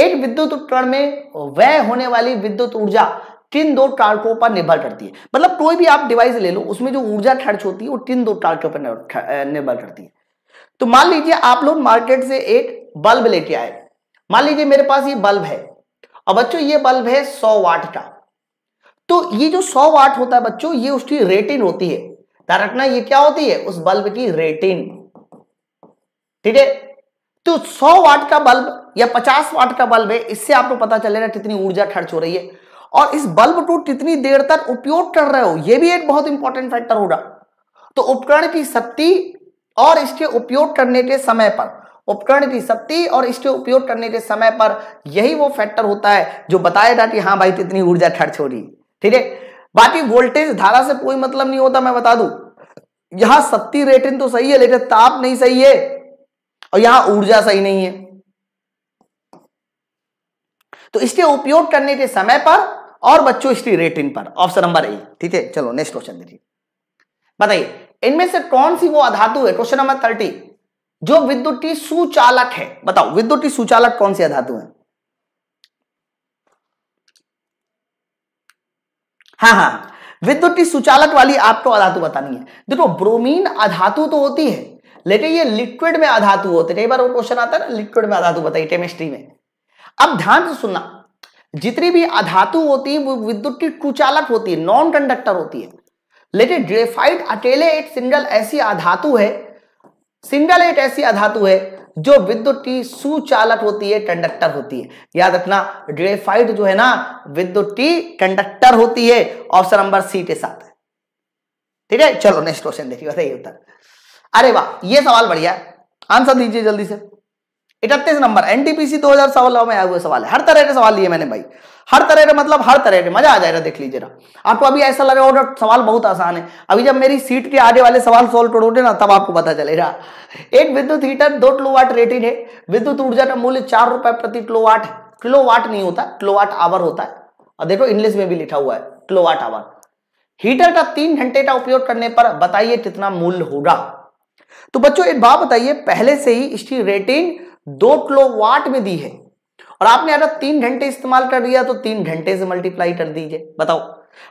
एक विद्युत उपकरण में वह होने वाली विद्युत ऊर्जा किन दो कारकों पर निर्भर करती है मतलब कोई भी आप डिवाइस ले लो उसमें जो ऊर्जा खर्च होती है वो किन दो कारकों पर निर्भर करती है तो मान लीजिए आप लोग मार्केट से एक बल्ब लेके आए मान लीजिए मेरे पास ये बल्ब है अब बच्चों ये बल्ब है सौ वाट का तो ये जो सौ वाट होता है बच्चों ये उसकी रेटिन होती है ध्यान रखना ये क्या होती है उस बल्ब की रेटिन ठीक है तो 100 वाट का बल्ब या 50 वाट का बल्ब है इससे आपको पता चलेगा कितनी ऊर्जा खर्च हो रही है और इस बल्ब को कितनी देर तक उपयोग कर रहे हो यह भी एक बहुत इंपॉर्टेंट फैक्टर होगा तो उपकरण की शक्ति और इसके उपयोग करने के समय पर उपकरण की शक्ति और इसके उपयोग करने के समय पर यही वो फैक्टर होता है जो बताया था कि हाँ भाई कितनी ऊर्जा खर्च हो रही ठीक है बाकी वोल्टेज धारा से कोई मतलब नहीं होता मैं बता दू यहां शक्ति रेटिंग तो सही है लेकिन ताप नहीं सही है और यहां ऊर्जा सही नहीं है तो इसके उपयोग करने के समय पर और बच्चों इसकी रेटिंग पर ऑप्शन नंबर ए ठीक है चलो नेक्स्ट क्वेश्चन देखिए बताइए इनमें से कौन सी वो अधातु है क्वेश्चन नंबर थर्टी जो विद्युतीय सुचालक है बताओ विद्युतीय सुचालक कौन से धातु है हाँ हाँ विद्युतीय सुचालक वाली आपको अधातु बतानी है देखो ब्रोमीन अधातु तो होती है लेकिन ये लिक्विड में अधातु होते कई बार वो क्वेश्चन आता है ना लिक्विड में अधातु बताइए केमिस्ट्री में अब ध्यान से सुनना जितनी भी अधातु होती है वो विद्युतीय कुचालक होती है नॉन कंडक्टर होती है लेकिन ग्रेफाइट अकेले एक सिंगल ऐसी अधातु है सिंगल ऐसी अधातु है जो विद्युत की सुचालक होती है कंडक्टर होती है याद रखना ग्रेफाइट जो है ना विद्युत की कंडक्टर होती है ऑप्शन नंबर सी के साथ ठीक है चलो नेक्स्ट क्वेश्चन देखिए बताइए उत्तर अरे वाह ये सवाल बढ़िया आंसर दीजिए जल्दी से इकतीस नंबर एनटीपीसी दो हजार में आया हुआ सवाल है हर तरह के सवाल लिए मैंने भाई हर तरह के मतलब हर तरह के मजा आ जाएगा देख लीजिए आपको अभी ऐसा लगे और सवाल बहुत आसान है अभी जब मेरी सीट के आने वाले सवाल सोल्व करोगे ना तब आपको पता चलेगा एक विद्युत हीटर दो किलोवाट रेटिंग है विद्युत ऊर्जा का मूल्य चार रुपए प्रति किलोवाट किलोवाट नहीं होता किलोवाट आवर होता है और देखो इंग्लिश में भी लिखा हुआ है किलोवाट आवर हीटर का तीन घंटे का उपयोग करने पर बताइए कितना मूल्य होगा तो बच्चों एक बात बताइए पहले से ही इसकी रेटिंग दो किलो वाट में दी है और आपने अगर तीन घंटे इस्तेमाल कर दिया तो तीन घंटे से मल्टीप्लाई कर दीजिए बताओ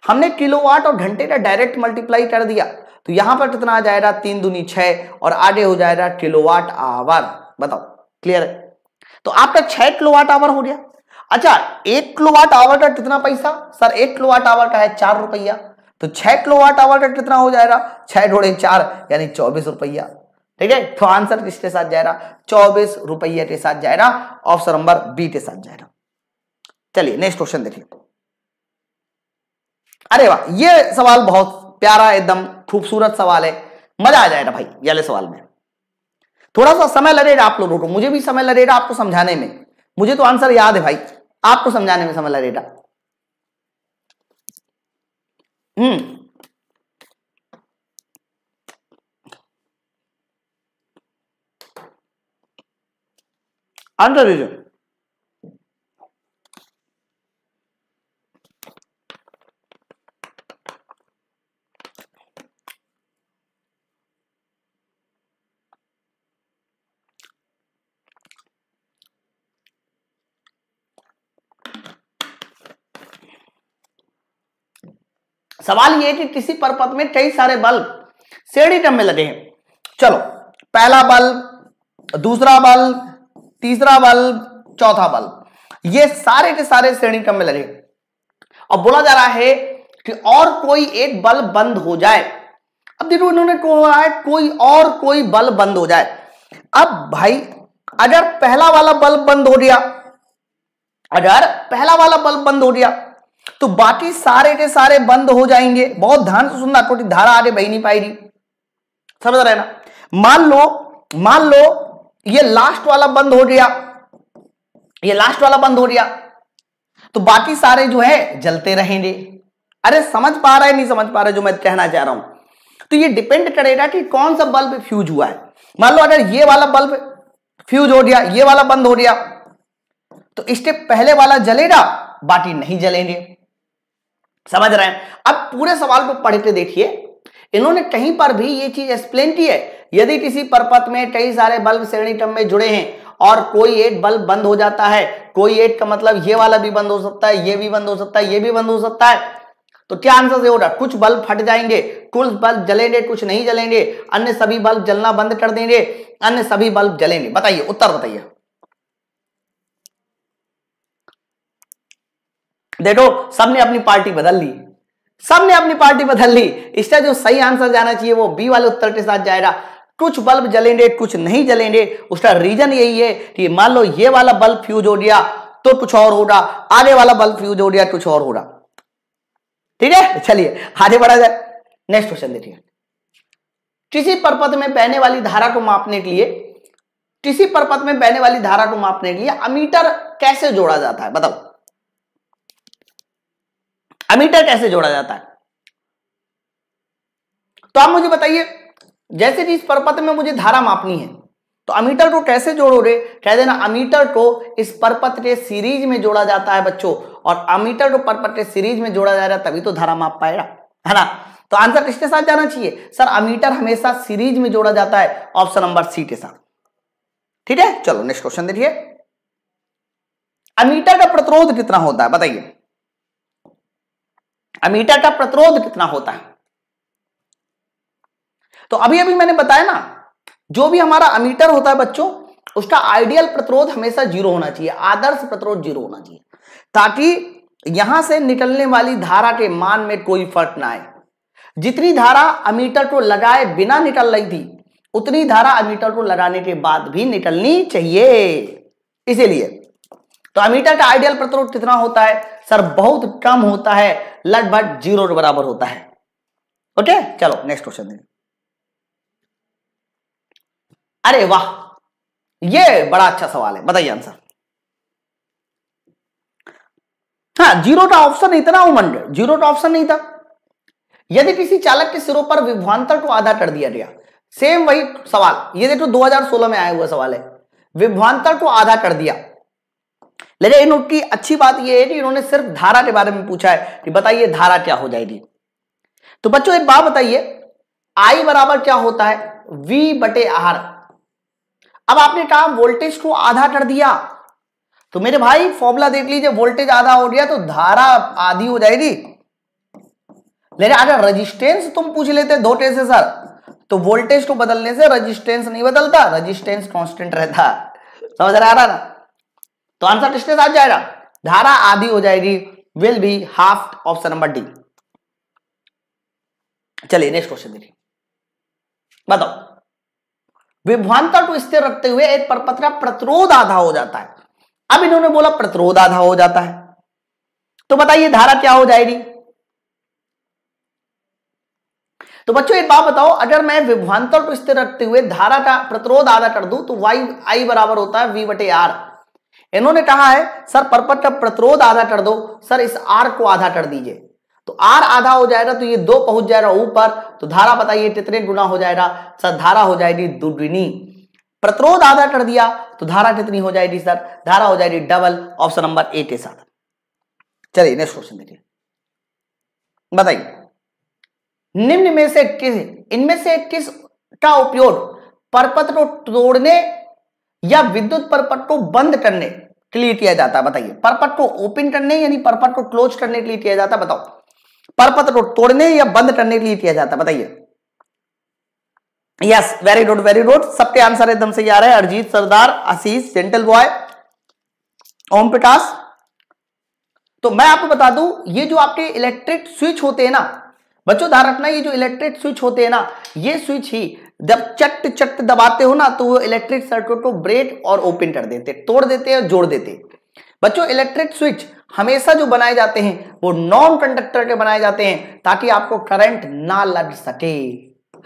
हमने किलोवाट और घंटे का डायरेक्ट मल्टीप्लाई कर दिया तो यहां पर कितना आ जाएगा तीन दुनी छह और आगे हो जाएगा किलोवाट आवर बताओ क्लियर है तो आपका छह किलोवाट आवर हो गया अच्छा एक किलोवाट आवर का कितना पैसा सर एक किलोवाट आवर का है चार रुपया तो छह किलोवाट आवर का कितना हो जाएगा छह ढोड़े चार यानी चौबीस रुपया ठीक है तो आंसर किसके साथ जाएगा चौबीस रुपये के साथ जाएगा ऑप्शन नंबर बी के साथ जाएगा चलिए नेक्स्ट क्वेश्चन देखिए अरे वाह ये सवाल बहुत प्यारा एकदम खूबसूरत सवाल है मजा आ जाएगा भाई ये सवाल में थोड़ा सा समय लगेगा आप लोगों को मुझे भी समय लगेगा आपको समझाने में मुझे तो आंसर याद है भाई आपको समझाने में समय लगेगा हम्म Another reason. सवाल ये कि किसी परपथ में कई सारे बल्ब श्रेणी क्रम में लगे हैं चलो पहला बल्ब दूसरा बल्ब तीसरा बल्ब चौथा बल्ब ये सारे के सारे श्रेणी क्रम में लगे और बोला जा रहा है कि और कोई एक बल्ब बंद हो जाए अब देखो इन्होंने कहा है कोई और कोई बल्ब बंद हो जाए अब भाई अगर पहला वाला बल्ब बंद हो गया अगर पहला वाला बल्ब बंद हो गया तो बाकी सारे के सारे बंद हो जाएंगे बहुत ध्यान से सुनना क्योंकि धारा आगे बही नहीं पाएगी समझ रहे ना मान लो मान लो ये लास्ट वाला बंद हो गया ये लास्ट वाला बंद हो गया तो बाकी सारे जो है जलते रहेंगे अरे समझ पा रहा है नहीं समझ पा रहा जो मैं कहना चाह रहा हूं तो ये डिपेंड करेगा कि कौन सा बल्ब फ्यूज हुआ है मान लो अगर ये वाला बल्ब फ्यूज हो गया ये वाला बंद हो गया तो इसके पहले वाला जलेगा बाकी नहीं जलेंगे समझ रहे हैं अब पूरे सवाल को पढ़ते देखिए इन्होंने कहीं पर भी ये चीज एक्सप्लेन की है यदि किसी परपथ में कई सारे बल्ब श्रेणी क्रम में जुड़े हैं और कोई एक बल्ब बंद हो जाता है कोई एक का मतलब ये वाला भी बंद हो सकता है ये भी बंद हो सकता है ये भी बंद हो सकता है तो क्या आंसर से होगा कुछ बल्ब फट जाएंगे कुछ बल्ब जलेंगे कुछ नहीं जलेंगे अन्य सभी बल्ब जलना बंद कर देंगे अन्य सभी बल्ब जलेंगे बताइए उत्तर बताइए देखो सबने अपनी पार्टी बदल ली सबने अपनी पार्टी बदल ली इसका जो सही आंसर जाना चाहिए वो बी वाले उत्तर के साथ जाएगा कुछ बल्ब जलेंगे कुछ नहीं जलेंगे उसका रीजन यही है कि मान लो ये वाला बल्ब फ्यूज हो गया तो कुछ और होगा आगे वाला बल्ब फ्यूज हो गया कुछ और होगा ठीक है चलिए आगे बढ़ा जाए नेक्स्ट क्वेश्चन देखिए किसी परपथ में बहने वाली धारा को मापने के लिए किसी परपथ में बहने वाली धारा को मापने के लिए अमीटर कैसे जोड़ा जाता है बताओ अमीटर कैसे जोड़ा जाता है तो आप मुझे बताइए जैसे कि इस परपथ में मुझे धारा मापनी है तो अमीटर को कैसे जोड़ो रे कह देना अमीटर को इस परपथ के सीरीज में जोड़ा जाता है बच्चों और अमीटर को परपथ के सीरीज में जोड़ा जा रहा है तभी तो धारा माप पाएगा है ना तो आंसर किसके साथ जाना चाहिए सर अमीटर हमेशा सीरीज में जोड़ा जाता है ऑप्शन नंबर सी के साथ ठीक है चलो नेक्स्ट क्वेश्चन देखिए अमीटर का प्रतिरोध कितना होता है बताइए अमीटर का प्रतिरोध कितना होता है तो अभी अभी मैंने बताया ना जो भी हमारा अमीटर होता है बच्चों उसका आइडियल प्रतिरोध हमेशा जीरो होना चाहिए आदर्श प्रतिरोध जीरो होना चाहिए ताकि यहां से निकलने वाली धारा के मान में कोई फर्क ना आए जितनी धारा अमीटर को लगाए बिना निकल रही थी उतनी धारा अमीटर को लगाने के बाद भी निकलनी चाहिए इसीलिए तो अमीटर का आइडियल प्रतिरोध कितना होता है सर बहुत कम होता है लगभग जीरो के बराबर होता है ओके चलो नेक्स्ट क्वेश्चन देखिए अरे वाह ये बड़ा अच्छा सवाल है बताइए आंसर हाँ जीरो का ऑप्शन नहीं था ना उमंड जीरो का ऑप्शन नहीं था यदि किसी चालक के सिरों पर विभ्वांतर को आधा कर दिया गया सेम वही सवाल ये देखो 2016 में आया हुआ सवाल है विभ्वांतर को आधा कर दिया लेकिन इन की अच्छी बात यह है कि इन्होंने सिर्फ धारा के बारे में पूछा है कि बताइए धारा क्या हो जाएगी तो बच्चों एक बात बताइए आई बराबर क्या होता है वी बटे आर अब आपने कहा वोल्टेज को आधा कर दिया तो मेरे भाई फॉर्मूला देख लीजिए वोल्टेज आधा हो गया तो धारा आधी हो जाएगी लेकिन अगर रजिस्टेंस तुम पूछ लेते धोटे से सर तो वोल्टेज को बदलने से रजिस्टेंस नहीं बदलता रजिस्टेंस कॉन्स्टेंट रहता समझ रहा ना तो आंसर डिस्टेंस आ जाएगा धारा आधी हो जाएगी will be half option number D चलिए नेक्स्ट क्वेश्चन देखिए बताओ विभ्वांता को स्थिर रखते हुए एक परपत्र प्रतिरोध आधा हो जाता है अब इन्होंने बोला प्रतिरोध आधा हो जाता है तो बताइए धारा क्या हो जाएगी तो बच्चों एक बात बताओ अगर मैं विभ्वांतर को स्थिर रखते हुए धारा का प्रतिरोध आधा कर दू तो वाई आई बराबर होता है वी बटे आर इन्होंने कहा है सर परपत्र का प्रतिरोध आधा कर दो सर इस आर को आधा कर दीजिए तो आर आधा हो जाएगा तो ये दो पहुंच जाएगा ऊपर तो धारा बताइए कितने गुना हो जाएगा सर धारा हो जाएगी दुगनी प्रतिरोध आधा कर दिया तो धारा कितनी हो जाएगी सर धारा हो जाएगी डबल ऑप्शन नंबर ए के साथ चलिए नेक्स्ट क्वेश्चन देखिए बताइए निम्न में से किस इनमें से किस का उपयोग परपत को तोड़ने या विद्युत परपट को बंद करने के लिए किया जाता है बताइए परपट को ओपन करने यानी परपट को क्लोज करने के लिए किया जाता है बताओ परपथ को तोड़ने या बंद करने के लिए किया जाता है बताइए yes very good very good सबके आंसर एकदम से आ रहे हैं अरिजीत सरदार आशीष जेंटल बॉय ओम प्रकाश तो मैं आपको बता दूं ये जो आपके इलेक्ट्रिक स्विच होते हैं ना बच्चों ध्यान रखना ये जो इलेक्ट्रिक स्विच होते हैं ना ये स्विच ही जब चट चट दबाते हो ना तो वो इलेक्ट्रिक सर्किट को ब्रेक और ओपन कर देते तोड़ देते और जोड़ देते बच्चों इलेक्ट्रिक स्विच हमेशा जो बनाए जाते हैं वो नॉन कंडक्टर के बनाए जाते हैं ताकि आपको करंट ना लग सके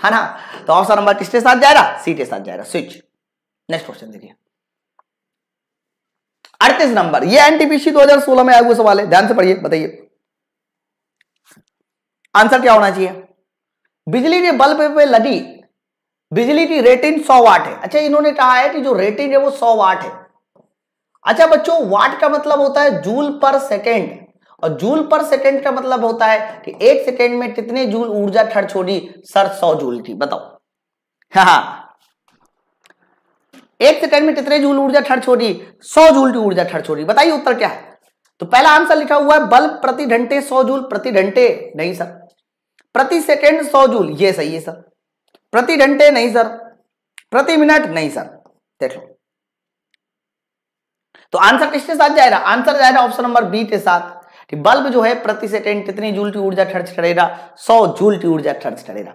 है ना तो ऑप्शन नंबर किसके साथ रहा सी के साथ रहा स्विच नेक्स्ट क्वेश्चन देखिए अड़तीस नंबर ये एनटीपीसी 2016 में आए हुए सवाल है ध्यान से पढ़िए बताइए आंसर क्या होना चाहिए बिजली के बल्ब पे लगी बिजली की रेटिंग 100 वाट है अच्छा इन्होंने कहा है कि जो रेटिंग है वो 100 वाट है अच्छा बच्चों वाट का मतलब होता है जूल पर सेकेंड और जूल पर सेकेंड का मतलब होता है कि एक सेकेंड में कितने जूल ऊर्जा खर्च छोड़ी सर सौ जूल की बताओ हाँ एक सेकंड में कितने जूल ऊर्जा ठड़ छोड़ी सौ जूल की ऊर्जा ठड़ छोड़ी बताइए उत्तर क्या है तो पहला आंसर लिखा हुआ है बल्ब प्रति घंटे सौ जूल प्रति घंटे नहीं सर प्रति सेकेंड सौ जूल ये सही है सर प्रति घंटे नहीं सर प्रति मिनट नहीं सर देख लो तो आंसर किसके साथ जाएगा आंसर जाएगा ऑप्शन नंबर बी के साथ बल्ब जो है प्रति सेकेंड कितनी जूल की ऊर्जा खर्च करेगा सौ जूल की ऊर्जा खर्च करेगा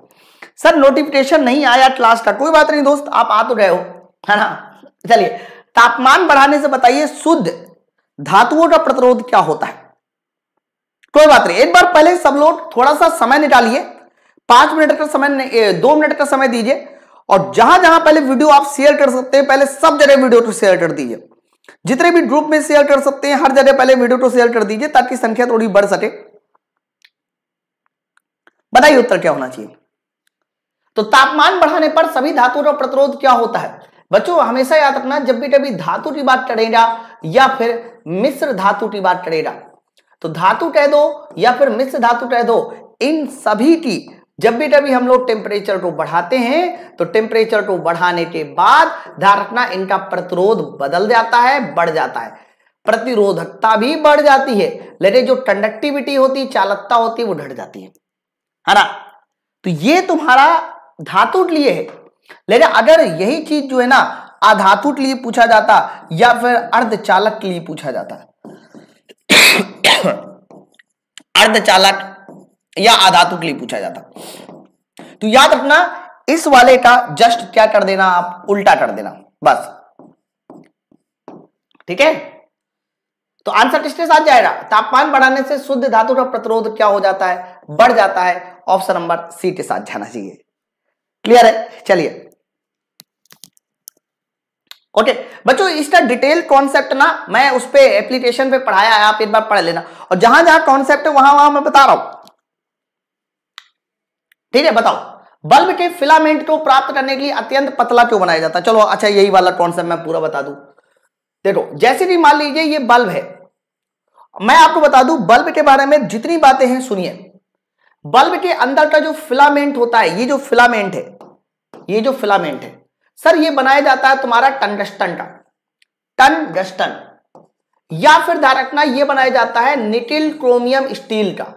सर नोटिफिकेशन नहीं आया क्लास का कोई बात नहीं दोस्त आप आ तो गए हो है ना चलिए तापमान बढ़ाने से बताइए शुद्ध धातुओं का प्रतिरोध क्या होता है कोई बात नहीं एक बार पहले सब लोग थोड़ा सा समय निकालिए पांच मिनट का समय दो मिनट का समय दीजिए और जहां जहां पहले वीडियो आप शेयर कर सकते हैं पहले सब जगह वीडियो को शेयर कर दीजिए जितने भी ग्रुप में शेयर कर सकते हैं हर जगह पहले वीडियो को शेयर कर दीजिए ताकि संख्या थोड़ी बढ़ सके बताइए उत्तर क्या होना चाहिए तो तापमान बढ़ाने पर सभी धातुओं का प्रतिरोध क्या होता है बच्चों हमेशा याद रखना जब भी कभी धातु की बात करेगा या फिर मिश्र धातु की बात करेगा तो धातु कह दो या फिर मिश्र धातु कह दो इन सभी की जब भी कभी हम लोग टेम्परेचर को बढ़ाते हैं तो टेम्परेचर को बढ़ाने के बाद धारकना इनका प्रतिरोध बदल जाता है बढ़ जाता है प्रतिरोधकता भी बढ़ जाती है लेकिन जो कंडक्टिविटी होती चालकता होती है वो ढट जाती है है ना तो ये तुम्हारा धातु लिए है लेकिन अगर यही चीज जो है ना अधातु लिए पूछा जाता या फिर अर्ध चालक के लिए पूछा जाता अर्ध चालक या आधातु के लिए पूछा जाता तो याद रखना इस वाले का जस्ट क्या कर देना आप उल्टा कर देना बस ठीक है तो आंसर किसके साथ जाएगा तापमान बढ़ाने से शुद्ध धातु का प्रतिरोध क्या हो जाता है बढ़ जाता है ऑप्शन नंबर सी के साथ जाना चाहिए क्लियर है चलिए ओके बच्चों इसका डिटेल कॉन्सेप्ट ना मैं उस पर एप्लीकेशन पे पढ़ाया है आप एक बार पढ़ लेना और जहां जहां कॉन्सेप्ट है वहां वहां मैं बता रहा हूं ठीक है बताओ बल्ब के फिलामेंट को प्राप्त करने के लिए अत्यंत पतला क्यों बनाया जाता है चलो अच्छा यही वाला कॉन्सेप्ट मैं पूरा बता दू देखो जैसे भी मान लीजिए ये बल्ब है मैं आपको बता दू बल्ब के बारे में जितनी बातें हैं सुनिए बल्ब के अंदर का जो फिलामेंट होता है ये जो फिलामेंट है ये जो फिलामेंट है सर ये बनाया जाता है तुम्हारा टंगस्टन का टंगस्टन या फिर धारकना ये बनाया जाता है निटिल क्रोमियम स्टील का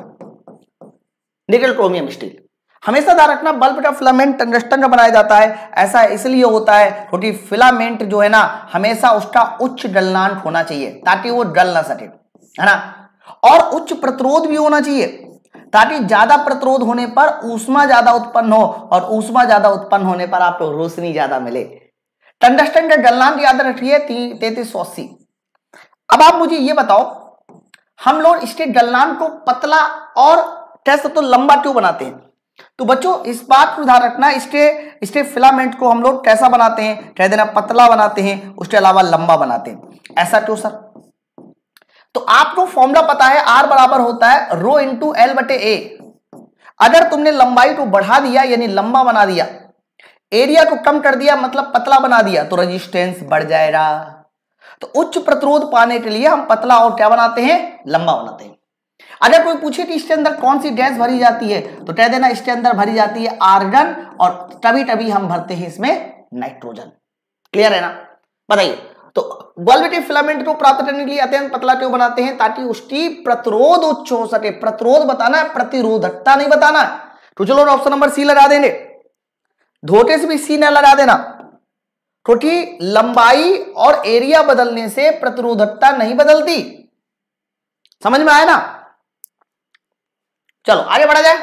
निटिल क्रोमियम स्टील हमेशा ध्यान रखना बल्ब का फिलामेंट टंगस्टन का बनाया जाता है ऐसा इसलिए होता है क्योंकि फिलामेंट जो है ना हमेशा उसका उच्च गलनांक होना चाहिए ताकि वो गल ना सके है ना और उच्च प्रतिरोध भी होना चाहिए ताकि ज्यादा प्रतिरोध होने पर ऊष्मा ज्यादा उत्पन्न हो और ऊष्मा ज्यादा उत्पन्न होने पर आपको रोशनी ज्यादा मिले टंडस्टन का गलनांक याद रखिए तैतीस सौ अस्सी अब आप मुझे ये बताओ हम लोग इसके गलनांक को पतला और कैसे तो लंबा क्यों बनाते हैं तो बच्चों इस बात को ध्यान रखना इसके इसके फिलामेंट को हम लोग कैसा बनाते हैं कह देना पतला बनाते हैं उसके अलावा लंबा बनाते हैं ऐसा क्यों सर तो आपको फॉर्मूला पता है आर बराबर होता है रो इंटू एल बटे ए अगर तुमने लंबाई को बढ़ा दिया यानी लंबा बना दिया एरिया को कम कर दिया मतलब पतला बना दिया तो रेजिस्टेंस बढ़ जाएगा तो उच्च प्रतिरोध पाने के लिए हम पतला और क्या बनाते हैं लंबा बनाते हैं अगर कोई पूछे कि इसके अंदर कौन सी गैस भरी जाती है तो कह देना इसके अंदर भरी जाती है आर्गन और तभी तभी हम भरते हैं इसमें नाइट्रोजन क्लियर है ना बताइए तो बल्बिटिव फिलामेंट को प्राप्त करने के लिए अत्यंत पतला क्यों बनाते हैं ताकि उसकी प्रतिरोध उच्च हो सके प्रतिरोध बताना है प्रतिरोधकता नहीं बताना तो चलो ऑप्शन नंबर सी लगा देंगे धोटे से भी सी न लगा देना क्योंकि लंबाई और एरिया बदलने से प्रतिरोधकता नहीं बदलती समझ में आया ना चलो आगे बढ़ा जाए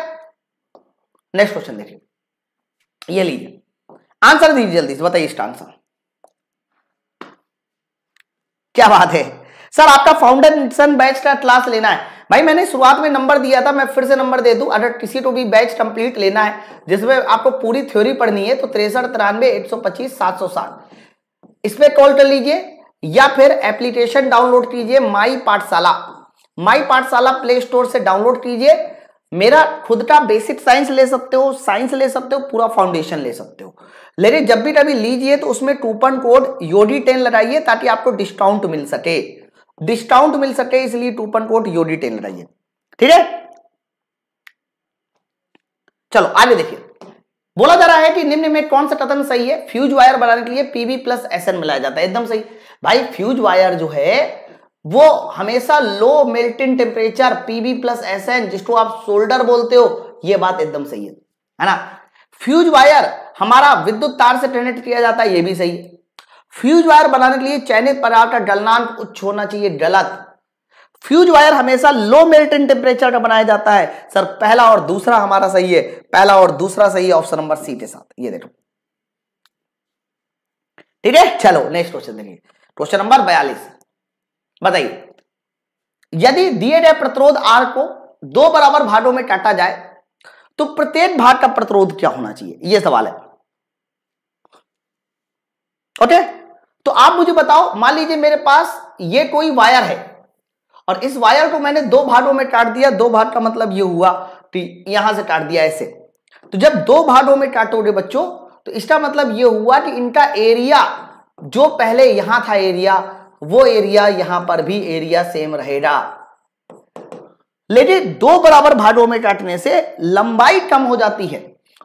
नेक्स्ट क्वेश्चन देखिए ये लीजिए आंसर दीजिए जल्दी से बताइए इसका आंसर क्या बात है सर आपका फाउंडेशन बैच का क्लास लेना है भाई मैंने शुरुआत में नंबर दिया था मैं फिर से नंबर दे दूं अगर किसी को तो भी बैच कंप्लीट लेना है जिसमें आपको पूरी थ्योरी पढ़नी है तो तिरसठ तिरानवे एक सौ पच्चीस सात सौ सात इस पर कॉल कर लीजिए या फिर एप्लीकेशन डाउनलोड कीजिए माई पाठशाला माई पाठशाला प्ले स्टोर से डाउनलोड कीजिए मेरा खुद का बेसिक साइंस ले सकते हो साइंस ले सकते हो पूरा फाउंडेशन ले सकते हो लेकिन जब भी कभी लीजिए तो उसमें कूपन कोड योडी टेन लगाइए ताकि आपको डिस्काउंट मिल सके डिस्काउंट मिल सके इसलिए कूपन कोड योडी टेन लगाइए ठीक है चलो आगे देखिए बोला जा रहा है कि निम्न में कौन सा कथन सही है फ्यूज वायर बनाने के लिए पीवी प्लस एस मिलाया जाता है एकदम सही भाई फ्यूज वायर जो है वो हमेशा low melting temperature PB plus S N जिसको आप सोल्डर बोलते हो ये बात एकदम सही है है ना फ्यूज वायर हमारा विद्युत तार से ट्रेनेट किया जाता है ये भी सही है फ्यूज वायर बनाने के लिए चयनित पदार्थ का ढलनांक उच्च होना चाहिए गलत फ्यूज वायर हमेशा लो मेल्टिंग टेम्परेचर का बनाया जाता है सर पहला और दूसरा हमारा सही है पहला और दूसरा सही है ऑप्शन नंबर सी के साथ ये देखो ठीक है चलो नेक्स्ट क्वेश्चन देखिए क्वेश्चन नंबर बयालीस बताइए यदि दिए गए प्रतिरोध आर को दो बराबर भागों में काटा जाए तो प्रत्येक भाग का प्रतिरोध क्या होना चाहिए यह सवाल है ओके तो आप मुझे बताओ मान लीजिए मेरे पास ये कोई वायर है और इस वायर को मैंने दो भागों में काट दिया दो भाग का मतलब ये हुआ कि यहां से काट दिया ऐसे तो जब दो भागों में काटोगे बच्चों तो इसका मतलब ये हुआ कि इनका एरिया जो पहले यहां था एरिया वो एरिया यहां पर भी एरिया सेम रहेगा लेकिन दो बराबर भागों में काटने से लंबाई कम हो जाती है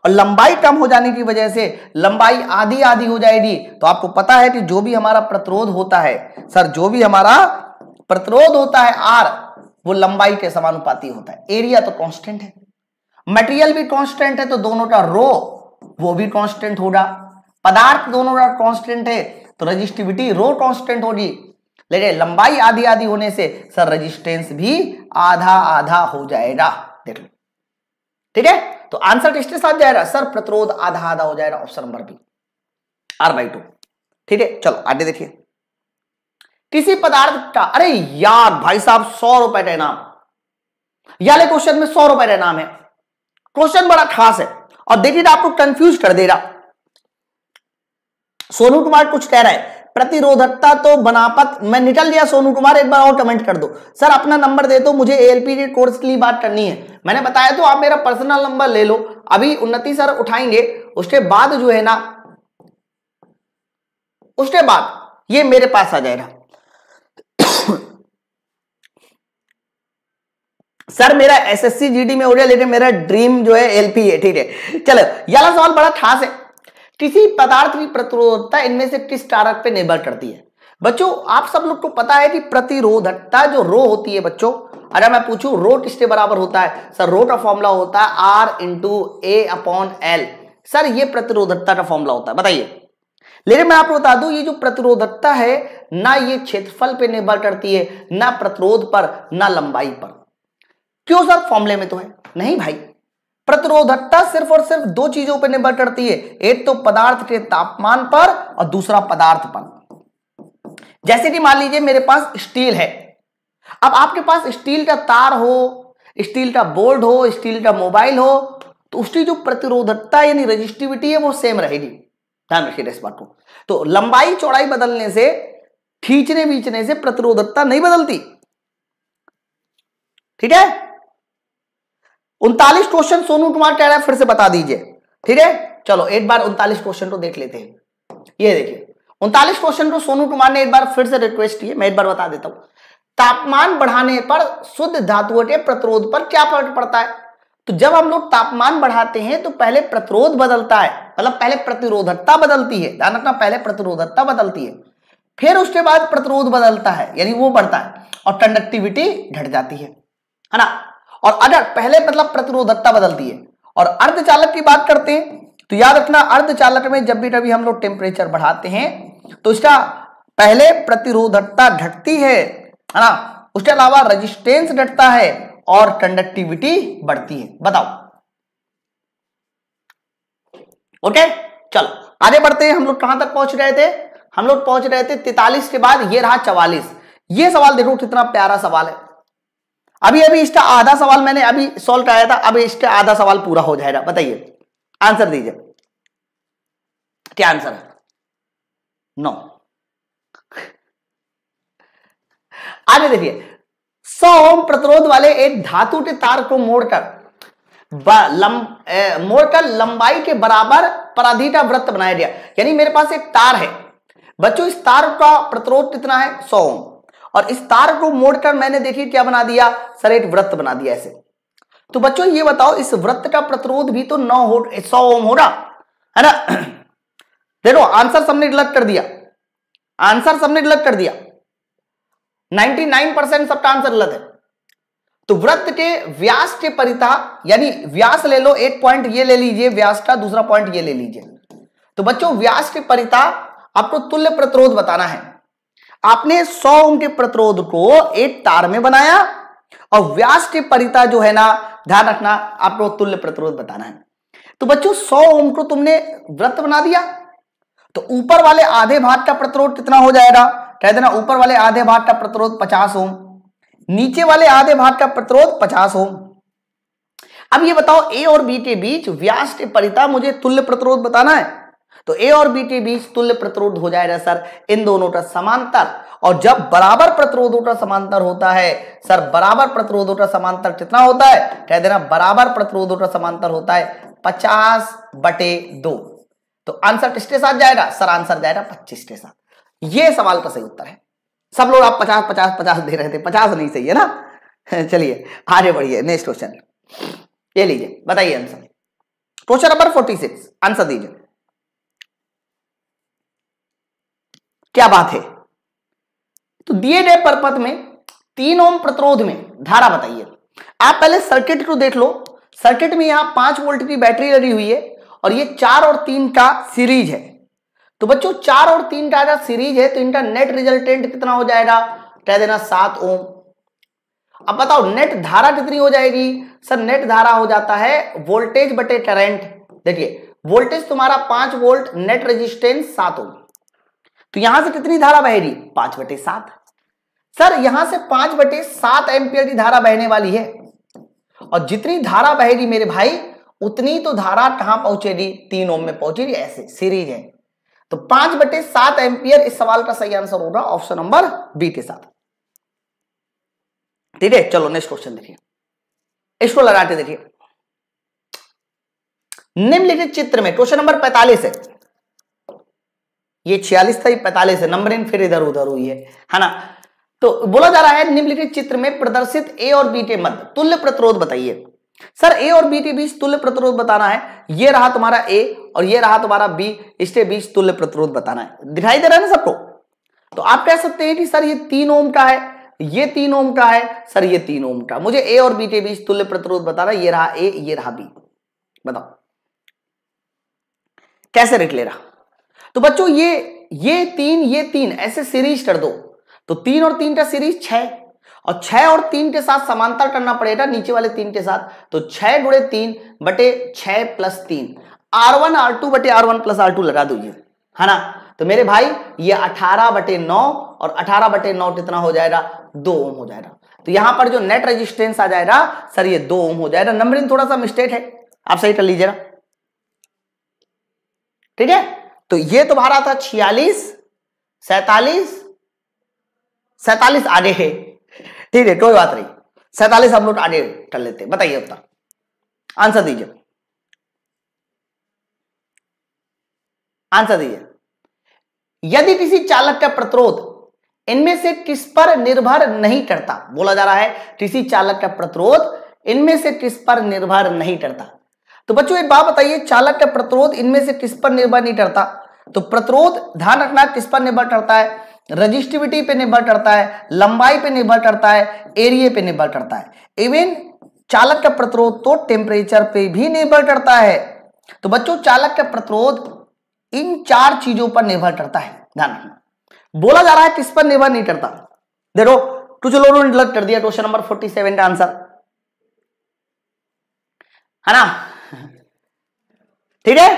और लंबाई कम हो जाने की वजह से लंबाई आधी आधी हो जाएगी तो आपको पता है कि जो भी हमारा प्रतिरोध होता है सर जो भी हमारा प्रतिरोध होता है आर वो लंबाई के समानुपाती होता है एरिया तो कांस्टेंट है मटेरियल भी कांस्टेंट है तो दोनों का रो वो भी कांस्टेंट होगा पदार्थ दोनों का कांस्टेंट है तो रजिस्टिविटी रो कॉन्स्टेंट होगी लेकिन लंबाई आधी आधी होने से सर रजिस्टेंस भी आधा आधा हो जाएगा देख लो ठीक है तो आंसर किसके साथ जाएगा सर प्रतिरोध आधा आधा हो जाएगा option number B R by two ठीक है चलो आगे देखिए किसी पदार्थ का अरे यार भाई साहब सौ रुपए का इनाम याले क्वेश्चन में सौ रुपए का इनाम है क्वेश्चन बड़ा खास है और देखिए आपको कंफ्यूज कर देगा सोनू कुमार कुछ कह रहा है प्रतिरोधकता तो बनापत मैं निकल गया सोनू कुमार एक बार और कमेंट कर दो सर अपना नंबर दे दो मुझे एएलपीडी कोर्स के लिए बात करनी है मैंने बताया तो आप मेरा पर्सनल नंबर ले लो अभी उन्नति सर उठाएंगे उसके बाद जो है ना उसके बाद ये मेरे पास आ जाएगा सर मेरा एसएससी जीडी में हो गया लेकिन मेरा ड्रीम जो है एलपी है ठीक है चलो यला सवाल बड़ा खास है किसी पदार्थ की प्रतिरोधकता इनमें से किस कारक पे निर्भर करती है बच्चों आप सब लोग को पता है कि प्रतिरोधकता जो रो होती है बच्चों अगर मैं पूछू रो किसके बराबर होता है सर रो का फॉर्मूला होता है R into A upon L sir ये प्रतिरोधकता का फॉर्मूला होता है बताइए लेकिन मैं आपको बता दूं ये जो प्रतिरोधकता है ना ये क्षेत्रफल पे निर्भर करती है ना प्रतिरोध पर ना लंबाई पर क्यों सर फॉर्मूले में तो है नहीं भाई प्रतिरोधकता सिर्फ और सिर्फ दो चीजों पर निर्भर करती है एक तो पदार्थ के तापमान पर और दूसरा पदार्थ पर जैसे कि मान लीजिए मेरे पास स्टील है अब आपके पास स्टील का तार हो स्टील का बोर्ड हो स्टील का मोबाइल हो तो उसकी जो प्रतिरोधकता यानी रजिस्टिविटी है वो सेम रहेगी ध्यान रखिए इस बात को तो लंबाई चौड़ाई बदलने से खींचने बीचने से प्रतिरोधकता नहीं बदलती ठीक है उनतालीस क्वेश्चन सोनू कुमार कह रहा है फिर से बता दीजिए ठीक है चलो एक बार उनतालीस क्वेश्चन को तो देख लेते हैं ये देखिए उनतालीस क्वेश्चन को सोनू कुमार ने एक बार फिर से रिक्वेस्ट किया मैं एक बार बता देता हूं तापमान बढ़ाने पर शुद्ध धातुओं के प्रतिरोध पर क्या फर्क पड़ता है तो जब हम लोग तापमान बढ़ाते हैं तो पहले प्रतिरोध बदलता है मतलब पहले प्रतिरोधकता बदलती है ध्यान रखना पहले प्रतिरोधकता बदलती है फिर उसके बाद प्रतिरोध बदलता है यानी वो बढ़ता है और कंडक्टिविटी घट जाती है है ना और अगर पहले मतलब प्रतिरोधकता बदलती है और अर्धचालक की बात करते हैं तो याद रखना अर्धचालक में जब भी कभी हम लोग टेम्परेचर बढ़ाते हैं तो इसका पहले प्रतिरोधकता घटती है है ना उसके अलावा रेजिस्टेंस घटता है और कंडक्टिविटी बढ़ती है बताओ ओके चलो आगे बढ़ते हैं हम लोग कहां तक पहुंच रहे थे हम लोग पहुंच रहे थे तैतालीस के बाद ये रहा चवालीस ये सवाल देखो कितना प्यारा सवाल है अभी अभी इसका आधा सवाल मैंने अभी सॉल्व कराया था अभी इसका आधा सवाल पूरा हो जाएगा बताइए आंसर दीजिए क्या आंसर है नौ आगे देखिए सोम प्रतिरोध वाले एक धातु के तार को मोड़कर मोड़कर लंबाई के बराबर पराधी का वृत्त बनाया गया यानी मेरे पास एक तार है बच्चों इस तार का प्रतिरोध कितना है सौ ओम और इस तार को मोड़कर मैंने देखिए क्या बना दिया सर एक व्रत बना दिया ऐसे तो बच्चों ये बताओ इस व्रत का प्रतिरोध भी तो नौ हो सौ ओम हो रहा है ना देखो आंसर सबने गलत कर दिया आंसर सबने गलत कर दिया 99 परसेंट सबका आंसर गलत है तो व्रत के व्यास के परिता यानी व्यास ले लो एक पॉइंट ये ले लीजिए व्यास का दूसरा पॉइंट ये ले लीजिए तो बच्चों व्यास के परिता आपको तुल्य प्रतिरोध बताना है आपने 100 ओम के प्रतिरोध को एक तार में बनाया और व्यास के परिता जो है ना ध्यान रखना आपको तुल्य प्रतिरोध बताना है तो बच्चों 100 ओम को तुमने व्रत बना दिया तो ऊपर वाले आधे भाग का प्रतिरोध कितना हो जाएगा कह देना ऊपर वाले आधे भाग का प्रतिरोध 50 ओम नीचे वाले आधे भाग का प्रतिरोध 50 ओम अब ये बताओ ए और बी के बीच व्यास के परिता मुझे तुल्य प्रतिरोध बताना है तो ए और बी के बीच तुल्य प्रतिरोध हो जाएगा सर इन दोनों का समांतर और जब बराबर प्रतिरोधों का समांतर होता है सर बराबर प्रतिरोधों का समांतर कितना होता है कह देना बराबर प्रतिरोधों का समांतर होता है पचास बटे दो तो आंसर किसके साथ जाएगा सर आंसर जाएगा पच्चीस के साथ ये सवाल का सही उत्तर है सब लोग आप पचास पचास पचास दे रहे थे पचास नहीं सही है ना चलिए आगे बढ़िए नेक्स्ट क्वेश्चन ये लीजिए बताइए answer question number forty six answer दीजिए क्या बात है तो दिए गए परपथ में तीन ओम प्रतिरोध में धारा बताइए आप पहले सर्किट को देख लो सर्किट में यहां पांच वोल्ट की बैटरी लगी हुई है और ये चार और तीन का सीरीज है तो बच्चों चार और तीन का अगर सीरीज है तो इनका नेट रिजल्टेंट कितना हो जाएगा कह देना सात ओम अब बताओ नेट धारा कितनी हो जाएगी सर नेट धारा हो जाता है वोल्टेज बटे करेंट देखिए वोल्टेज तुम्हारा पांच वोल्ट नेट रेजिस्टेंस सात ओम तो यहां से कितनी धारा बह रही पांच बटे सात सर यहां से पांच बटे सात एम्पियर की धारा बहने वाली है और जितनी धारा बह रही मेरे भाई उतनी तो धारा कहां पहुंचेगी तीन ओम में पहुंचेगी ऐसे सीरीज है तो पांच बटे सात एम्पियर इस सवाल का सही आंसर होगा ऑप्शन नंबर बी के साथ ठीक है चलो नेक्स्ट क्वेश्चन देखिए इसको लगाते देखिए निम्नलिखित चित्र में क्वेश्चन नंबर पैतालीस है ये छियालीस था पैतालीस है नंबर इन फिर इधर उधर हुई है है ना तो बोला जा रहा है निम्नलिखित चित्र में प्रदर्शित ए और बी के मध्य तुल्य प्रतिरोध बताइए सर ए और बी के बीच तुल्य प्रतिरोध बताना है ये रहा तुम्हारा ए और ये रहा तुम्हारा बी इसके बीच तुल्य प्रतिरोध बताना है दिखाई दे रहा है ना सबको तो आप कह सकते हैं कि सर ये तीन ओम का है ये तीन ओम का है सर ये तीन ओम का मुझे ए और बी के बीच तुल्य प्रतिरोध बता रहा है ये रहा ए ये रहा बी बताओ कैसे रिट ले रहा तो बच्चों ये ये तीन ये तीन ऐसे सीरीज कर दो तो तीन और तीन का सीरीज छह और छह और तीन के साथ समांतर करना पड़ेगा नीचे वाले तीन के साथ तो छह गुड़े तीन बटे छह प्लस तीन आर वन आर टू बटे R one plus R two लगा दीजिए है ना तो मेरे भाई ये अठारह बटे नौ और अठारह बटे नौ कितना हो जाएगा दो ओम हो जाएगा तो यहां पर जो नेट रेजिस्टेंस आ जाएगा सर ये दो ओम हो जाएगा नंबरिंग थोड़ा सा मिस्टेक है आप सही कर लीजिएगा ठीक है तो ये तुम्हारा था छियालीस सैतालीस सैतालीस आगे है ठीक है कोई बात नहीं सैतालीस हम लोग आगे कर लेते हैं बताइए उत्तर आंसर दीजिए आंसर दीजिए यदि किसी चालक का प्रतिरोध इनमें से किस पर निर्भर नहीं करता बोला जा रहा है किसी चालक का प्रतिरोध इनमें से किस पर निर्भर नहीं करता तो बच्चों एक बात बताइए चालक का प्रतिरोध इनमें से किस पर निर्भर नहीं करता तो प्रतिरोध ध्यान रखना किस पर निर्भर करता है रजिस्टिविटी पे निर्भर करता है लंबाई पे निर्भर करता है एरिया पे निर्भर करता है इवन चालक का प्रतिरोध तो टेम्परेचर पे भी निर्भर करता है तो बच्चों चालक का प्रतिरोध इन चार चीजों पर निर्भर करता है ध्यान रखना बोला जा रहा है किस पर निर्भर नहीं करता देखो कुछ लोगों ने गलत कर दिया क्वेश्चन नंबर फोर्टी सेवन का आंसर है ना ठीक है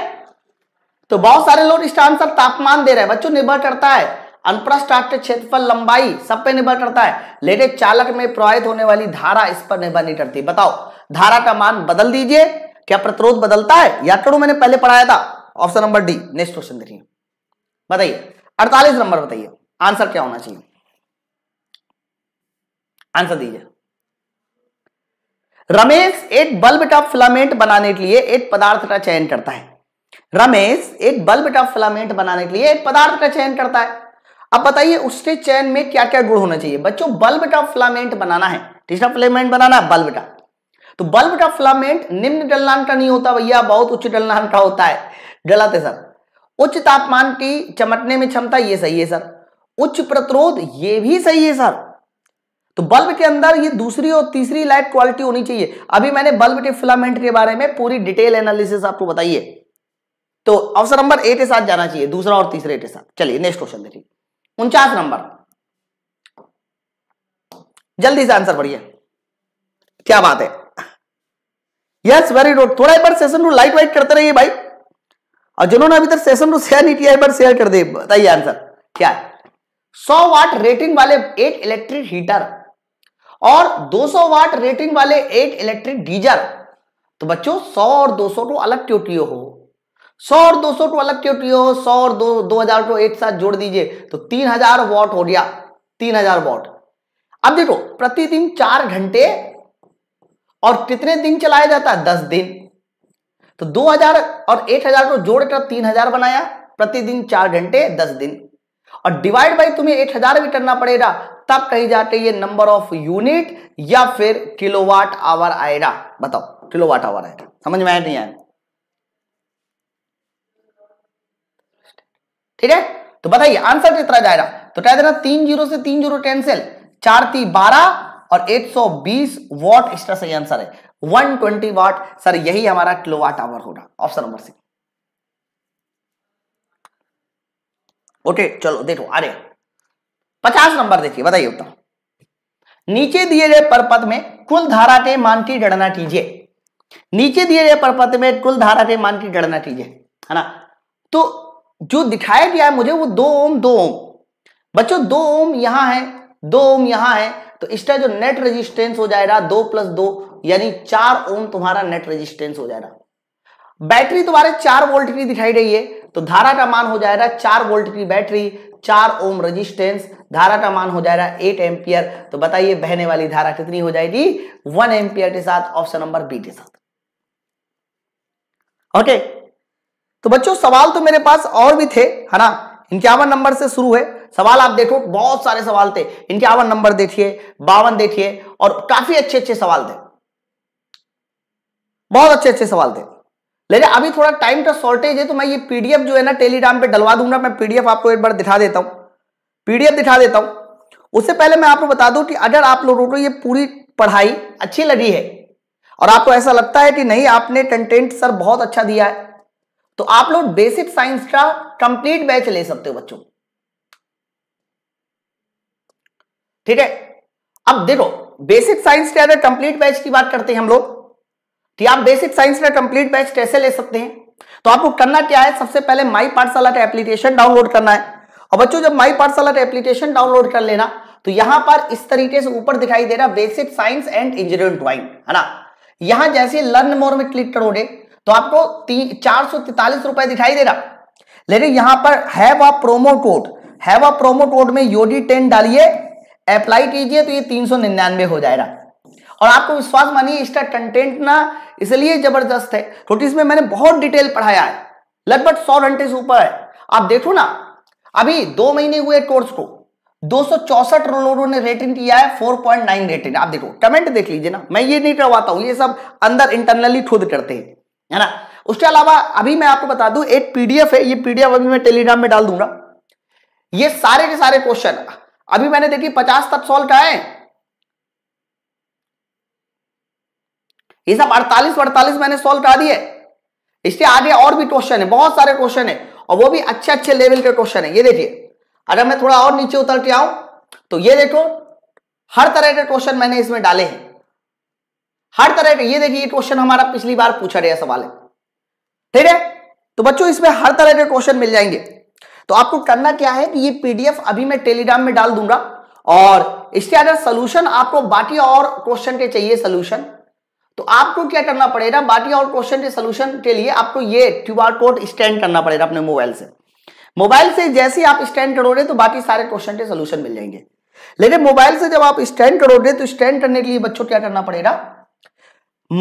तो बहुत सारे लोग इसका आंसर तापमान दे रहे हैं बच्चों निर्भर करता है अनप्रस्थ क्षेत्रफल लंबाई सब पे निर्भर करता है लेकिन चालक में प्रवाहित होने वाली धारा इस पर निर्भर नहीं करती बताओ धारा का मान बदल दीजिए क्या प्रतिरोध बदलता है याद करो मैंने पहले पढ़ाया था option number D next question देखिए बताइए अड़तालीस नंबर बताइए आंसर क्या होना चाहिए आंसर दीजिए रमेश एक बल्ब टॉप फिलामेंट बनाने के लिए एक पदार्थ का चयन करता है रमेश एक बल्ब टॉप फिलामेंट बनाने के लिए एक पदार्थ का चयन करता है अब बताइए उसके चयन में क्या क्या गुण होना चाहिए बच्चों बल्ब टॉप फिलामेंट बनाना है तीसरा फिलामेंट बनाना है बल्ब टॉप तो बल्ब टॉप फिलामेंट निम्न डलनान का नहीं होता भैया बहुत उच्च डलनान का होता है गलत है सर उच्च तापमान की चमटने में क्षमता ये सही है सर उच्च प्रतिरोध ये भी सही है सर तो बल्ब के अंदर ये दूसरी और तीसरी लाइट क्वालिटी होनी चाहिए अभी मैंने बल्ब के फिलामेंट के बारे में पूरी डिटेल एनालिसिस आपको बताई है तो ऑप्शन नंबर ए के साथ जाना चाहिए दूसरा और तीसरे के साथ चलिए नेक्स्ट क्वेश्चन देखिए उनचास नंबर जल्दी से आंसर पढ़िए क्या बात है यस वेरी गुड थोड़ा एक बार सेशन को लाइट वाइट करते रहिए भाई और जिन्होंने अभी तक सेशन को शेयर नहीं किया एक बार शेयर कर दे बताइए आंसर क्या है सौ वाट रेटिंग वाले एक इलेक्ट्रिक हीटर और 200 वाट रेटिंग वाले एक इलेक्ट्रिक गीजर तो बच्चों 100 और 200 टू तो अलग क्यों टीओ हो 100 और 200 टू अलग क्यों टीओ हो 100 और दो हजार टू एक साथ जोड़ दीजिए तो 3000 वॉट हो गया 3000 वॉट अब देखो प्रतिदिन चार घंटे और कितने दिन चलाया जाता है दस दिन तो 2000 और 1000 को जोड़कर 3000 बनाया प्रतिदिन चार घंटे दस दिन और डिवाइड बाई तुम्हें हजार भी करना पड़ेगा तब कही जाते ये नंबर ऑफ यूनिट या फिर किलोवाट आवर आएगा बताओ किलोवाट आवर आएगा समझ में आया नहीं आया ठीक है तो बताइए आंसर कितना तो जाएगा तो कह देना तीन जीरो से तीन जीरो कैंसिल चार ती बारह और बीस वॉट इसका सही आंसर है 120 वाट सर यही हमारा किलोवाट आवर होगा ऑप्शन नंबर सी ओके चलो देखो आ रहे पचास नंबर देखिए बताइए उत्तर नीचे दिए गए परपथ में कुल धारा के मान की गणना कीजिए नीचे दिए गए परपथ में कुल धारा के मान की गणना कीजिए है ना तो जो दिखाया गया है मुझे वो दो ओम दो ओम बच्चों दो ओम यहां है दो ओम यहां है तो इसका जो नेट रेजिस्टेंस हो जाएगा दो प्लस दो यानी चार ओम तुम्हारा नेट रेजिस्टेंस हो जाएगा बैटरी तुम्हारे चार वोल्ट की दिखाई गई है तो धारा का मान हो जाएगा चार वोल्ट की बैटरी चार ओम रेजिस्टेंस धारा का मान हो जाएगा एट एम्पियर तो बताइए बहने वाली धारा कितनी हो जाएगी वन एम्पियर के साथ ऑप्शन नंबर बी के साथ ओके तो बच्चों सवाल तो मेरे पास और भी थे है ना इंक्यावन नंबर से शुरू है सवाल आप देखो बहुत सारे सवाल थे इंक्यावन नंबर देखिए बावन देखिए और काफी अच्छे अच्छे सवाल थे बहुत अच्छे अच्छे सवाल थे लेकिन अभी थोड़ा टाइम का शॉर्टेज है तो मैं ये पीडीएफ जो है ना टेलीग्राम पे डलवा दूंगा मैं पीडीएफ आपको एक बार दिखा देता हूँ पीडीएफ दिखा देता हूँ उससे पहले मैं आपको बता दूं कि अगर आप लोगों को ये पूरी पढ़ाई अच्छी लगी है और आपको ऐसा लगता है कि नहीं आपने कंटेंट सर बहुत अच्छा दिया है तो आप लोग बेसिक साइंस का कंप्लीट बैच ले सकते हो बच्चों ठीक है अब देखो बेसिक साइंस के अगर कंप्लीट बैच की बात करते हैं हम लोग कि आप बेसिक साइंस का कंप्लीट बैच कैसे ले सकते हैं तो आपको करना क्या है सबसे पहले माई पाठशाला का एप्लीकेशन डाउनलोड करना है और बच्चों जब माई पाठशाला का एप्लीकेशन डाउनलोड कर लेना तो यहां पर इस तरीके से ऊपर दिखाई दे रहा basic science and engineering drawing है ना यहां जैसे लर्न मोर में क्लिक करोगे तो आपको चार सौ तैतालीस रुपए दिखाई दे रहा लेकिन यहां पर have a promo code have a promo code में योडी टेन डालिए अप्लाई कीजिए तो ये तीन सौ निन्यानवे हो जाएगा और आपको विश्वास मानिए इसका कंटेंट ना इसलिए जबरदस्त है क्योंकि इसमें मैंने बहुत डिटेल पढ़ाया है लगभग सौ घंटे से ऊपर है आप देखो ना अभी दो महीने हुए कोर्स को दो सौ चौसठ लोगों ने रेटिंग किया है 4.9 रेटिंग आप देखो कमेंट देख लीजिए ना मैं ये नहीं करवाता हूं ये सब अंदर इंटरनली खुद करते हैं है ना उसके अलावा अभी मैं आपको बता दू एक पीडीएफ है ये पीडीएफ अभी मैं टेलीग्राम में डाल दूंगा ये सारे के सारे क्वेश्चन अभी मैंने देखी पचास तक सॉल्व कराए ये सब अड़तालीस अड़तालीस मैंने सोल्व करा दिए इसके आगे और भी क्वेश्चन है बहुत सारे क्वेश्चन है और वो भी अच्छे अच्छे लेवल के क्वेश्चन है ये देखिए अगर मैं थोड़ा और नीचे उतर के आऊं तो ये देखो हर तरह के क्वेश्चन मैंने इसमें डाले हैं हर तरह के ये देखिए क्वेश्चन हमारा पिछली बार पूछा गया सवाल है ठीक है तो बच्चों इसमें हर तरह के क्वेश्चन मिल जाएंगे तो आपको करना क्या है कि ये पीडीएफ अभी मैं टेलीग्राम में डाल दूंगा और इसके अगर सोल्यूशन आपको बाकी और क्वेश्चन के चाहिए सोल्यूशन तो आपको क्या करना पड़ेगा बाकी और क्वेश्चन के सोल्यूशन के लिए आपको ये क्यू आर कोड स्कैन करना पड़ेगा अपने मोबाइल से मोबाइल से जैसे आप स्कैन करोगे तो बाकी सारे क्वेश्चन के सोल्यूशन मिल जाएंगे लेकिन मोबाइल से जब आप स्कैन करोगे तो स्कैन करने के लिए बच्चों क्या करना पड़ेगा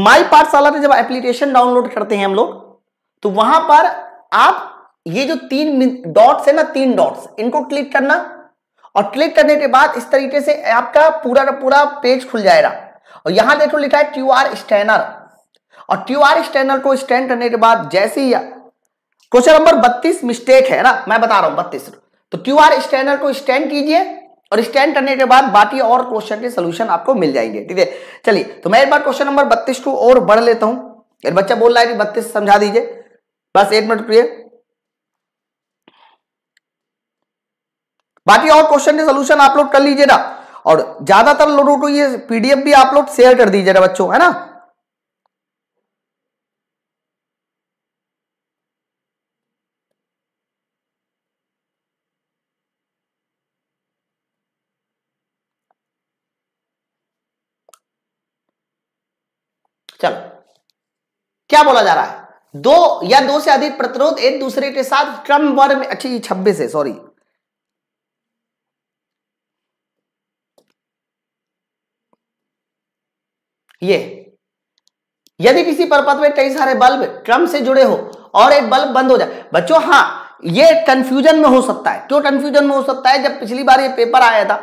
माई पाठशाला जब एप्लीकेशन डाउनलोड करते हैं हम लोग तो वहां पर आप ये जो तीन डॉट्स है ना तीन डॉट्स इनको क्लिक करना और क्लिक करने के बाद इस तरीके से आपका पूरा पूरा पेज खुल जाएगा और यहां देखो लिखा है ट्यू आर स्टेनर और ट्यू आर स्टेनर को स्टैंड करने के बाद जैसे ही क्वेश्चन नंबर बत्तीस मिस्टेक है ना मैं बता रहा हूं बत्तीस तो क्यू आर स्टैंडर को स्टैंड कीजिए और स्टैंड करने के बाद बाकी और क्वेश्चन के सोल्यूशन आपको मिल जाएंगे ठीक है चलिए तो मैं एक बार क्वेश्चन नंबर बत्तीस को और बढ़ लेता हूं यार बच्चा बोल रहा है कि बत्तीस समझा दीजिए बस एक मिनट प्रिय बाकी और क्वेश्चन के सोल्यूशन आप लोग कर लीजिए ना और ज्यादातर लोगों को ये पीडीएफ भी आप लोग शेयर कर दीजिएगा बच्चों है ना चलो क्या बोला जा रहा है दो या दो से अधिक प्रतिरोध एक दूसरे के साथ क्रम वर्ग में अच्छी छब्बीस है सॉरी ये यदि किसी परपथ में कई सारे बल्ब क्रम से जुड़े हो और एक बल्ब बंद हो जाए बच्चों हाँ ये कंफ्यूजन में हो सकता है क्यों कंफ्यूजन में हो सकता है जब पिछली बार ये पेपर आया था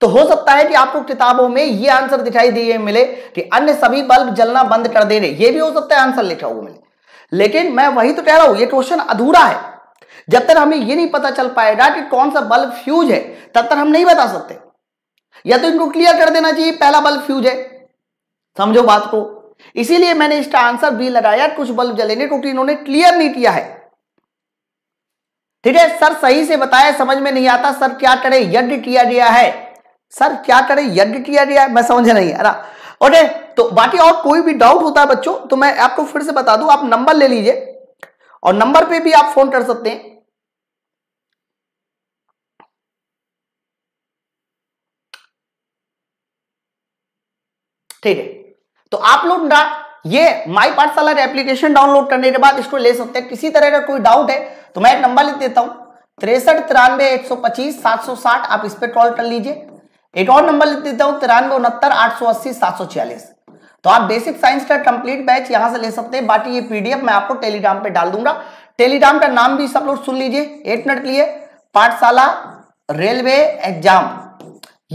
तो हो सकता है कि आपको किताबों में ये आंसर दिखाई दिए मिले कि अन्य सभी बल्ब जलना बंद कर देने ये भी हो सकता है आंसर लिखा हुआ मिले लेकिन मैं वही तो कह रहा हूं ये क्वेश्चन अधूरा है जब तक हमें ये नहीं पता चल पाएगा कि कौन सा बल्ब फ्यूज है तब तक हम नहीं बता सकते या तो इनको क्लियर कर देना चाहिए पहला बल्ब फ्यूज है समझो बात को इसीलिए मैंने इसका आंसर बी लगाया कुछ बल्ब जलेंगे क्योंकि इन्होंने क्लियर नहीं किया है ठीक है सर सही से बताया समझ में नहीं आता सर क्या करे यज्ञ किया गया है सर क्या करे यज्ञ किया गया है मैं समझ नहीं आ रहा ओके तो बाकी और कोई भी डाउट होता है बच्चों तो मैं आपको फिर से बता दूं आप नंबर ले लीजिए और नंबर पे भी आप फोन कर सकते हैं ठीक है तो आप लोग ना ये माई पाठशाला एप्लीकेशन डाउनलोड करने के बाद इसको ले सकते हैं किसी तरह का कोई डाउट है तो मैं एक नंबर लिख देता हूं तिरसठ तिरानवे एक सौ पच्चीस सात सौ साठ आप इस पर कॉल कर लीजिए एक और नंबर लिख देता हूं तिरानवे उनहत्तर आठ सौ अस्सी सात सौ छियालीस तो आप बेसिक साइंस का कंप्लीट बैच यहां से ले सकते हैं बाकी ये पीडीएफ मैं आपको टेलीग्राम पे डाल दूंगा टेलीग्राम का नाम भी सब लोग सुन लीजिए एट मिनट लिए पाठशाला रेलवे एग्जाम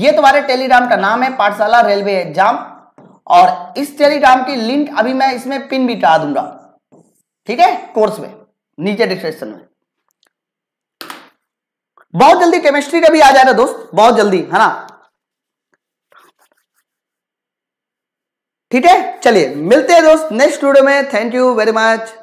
ये तुम्हारे टेलीग्राम का नाम है पाठशाला रेलवे एग्जाम और इस टेलीग्राम की लिंक अभी मैं इसमें पिन भी डाल दूंगा ठीक है कोर्स में नीचे डिस्क्रिप्शन में बहुत जल्दी केमिस्ट्री का भी आ जाएगा दोस्त बहुत जल्दी है ना ठीक है चलिए मिलते हैं दोस्त नेक्स्ट वीडियो में थैंक यू वेरी मच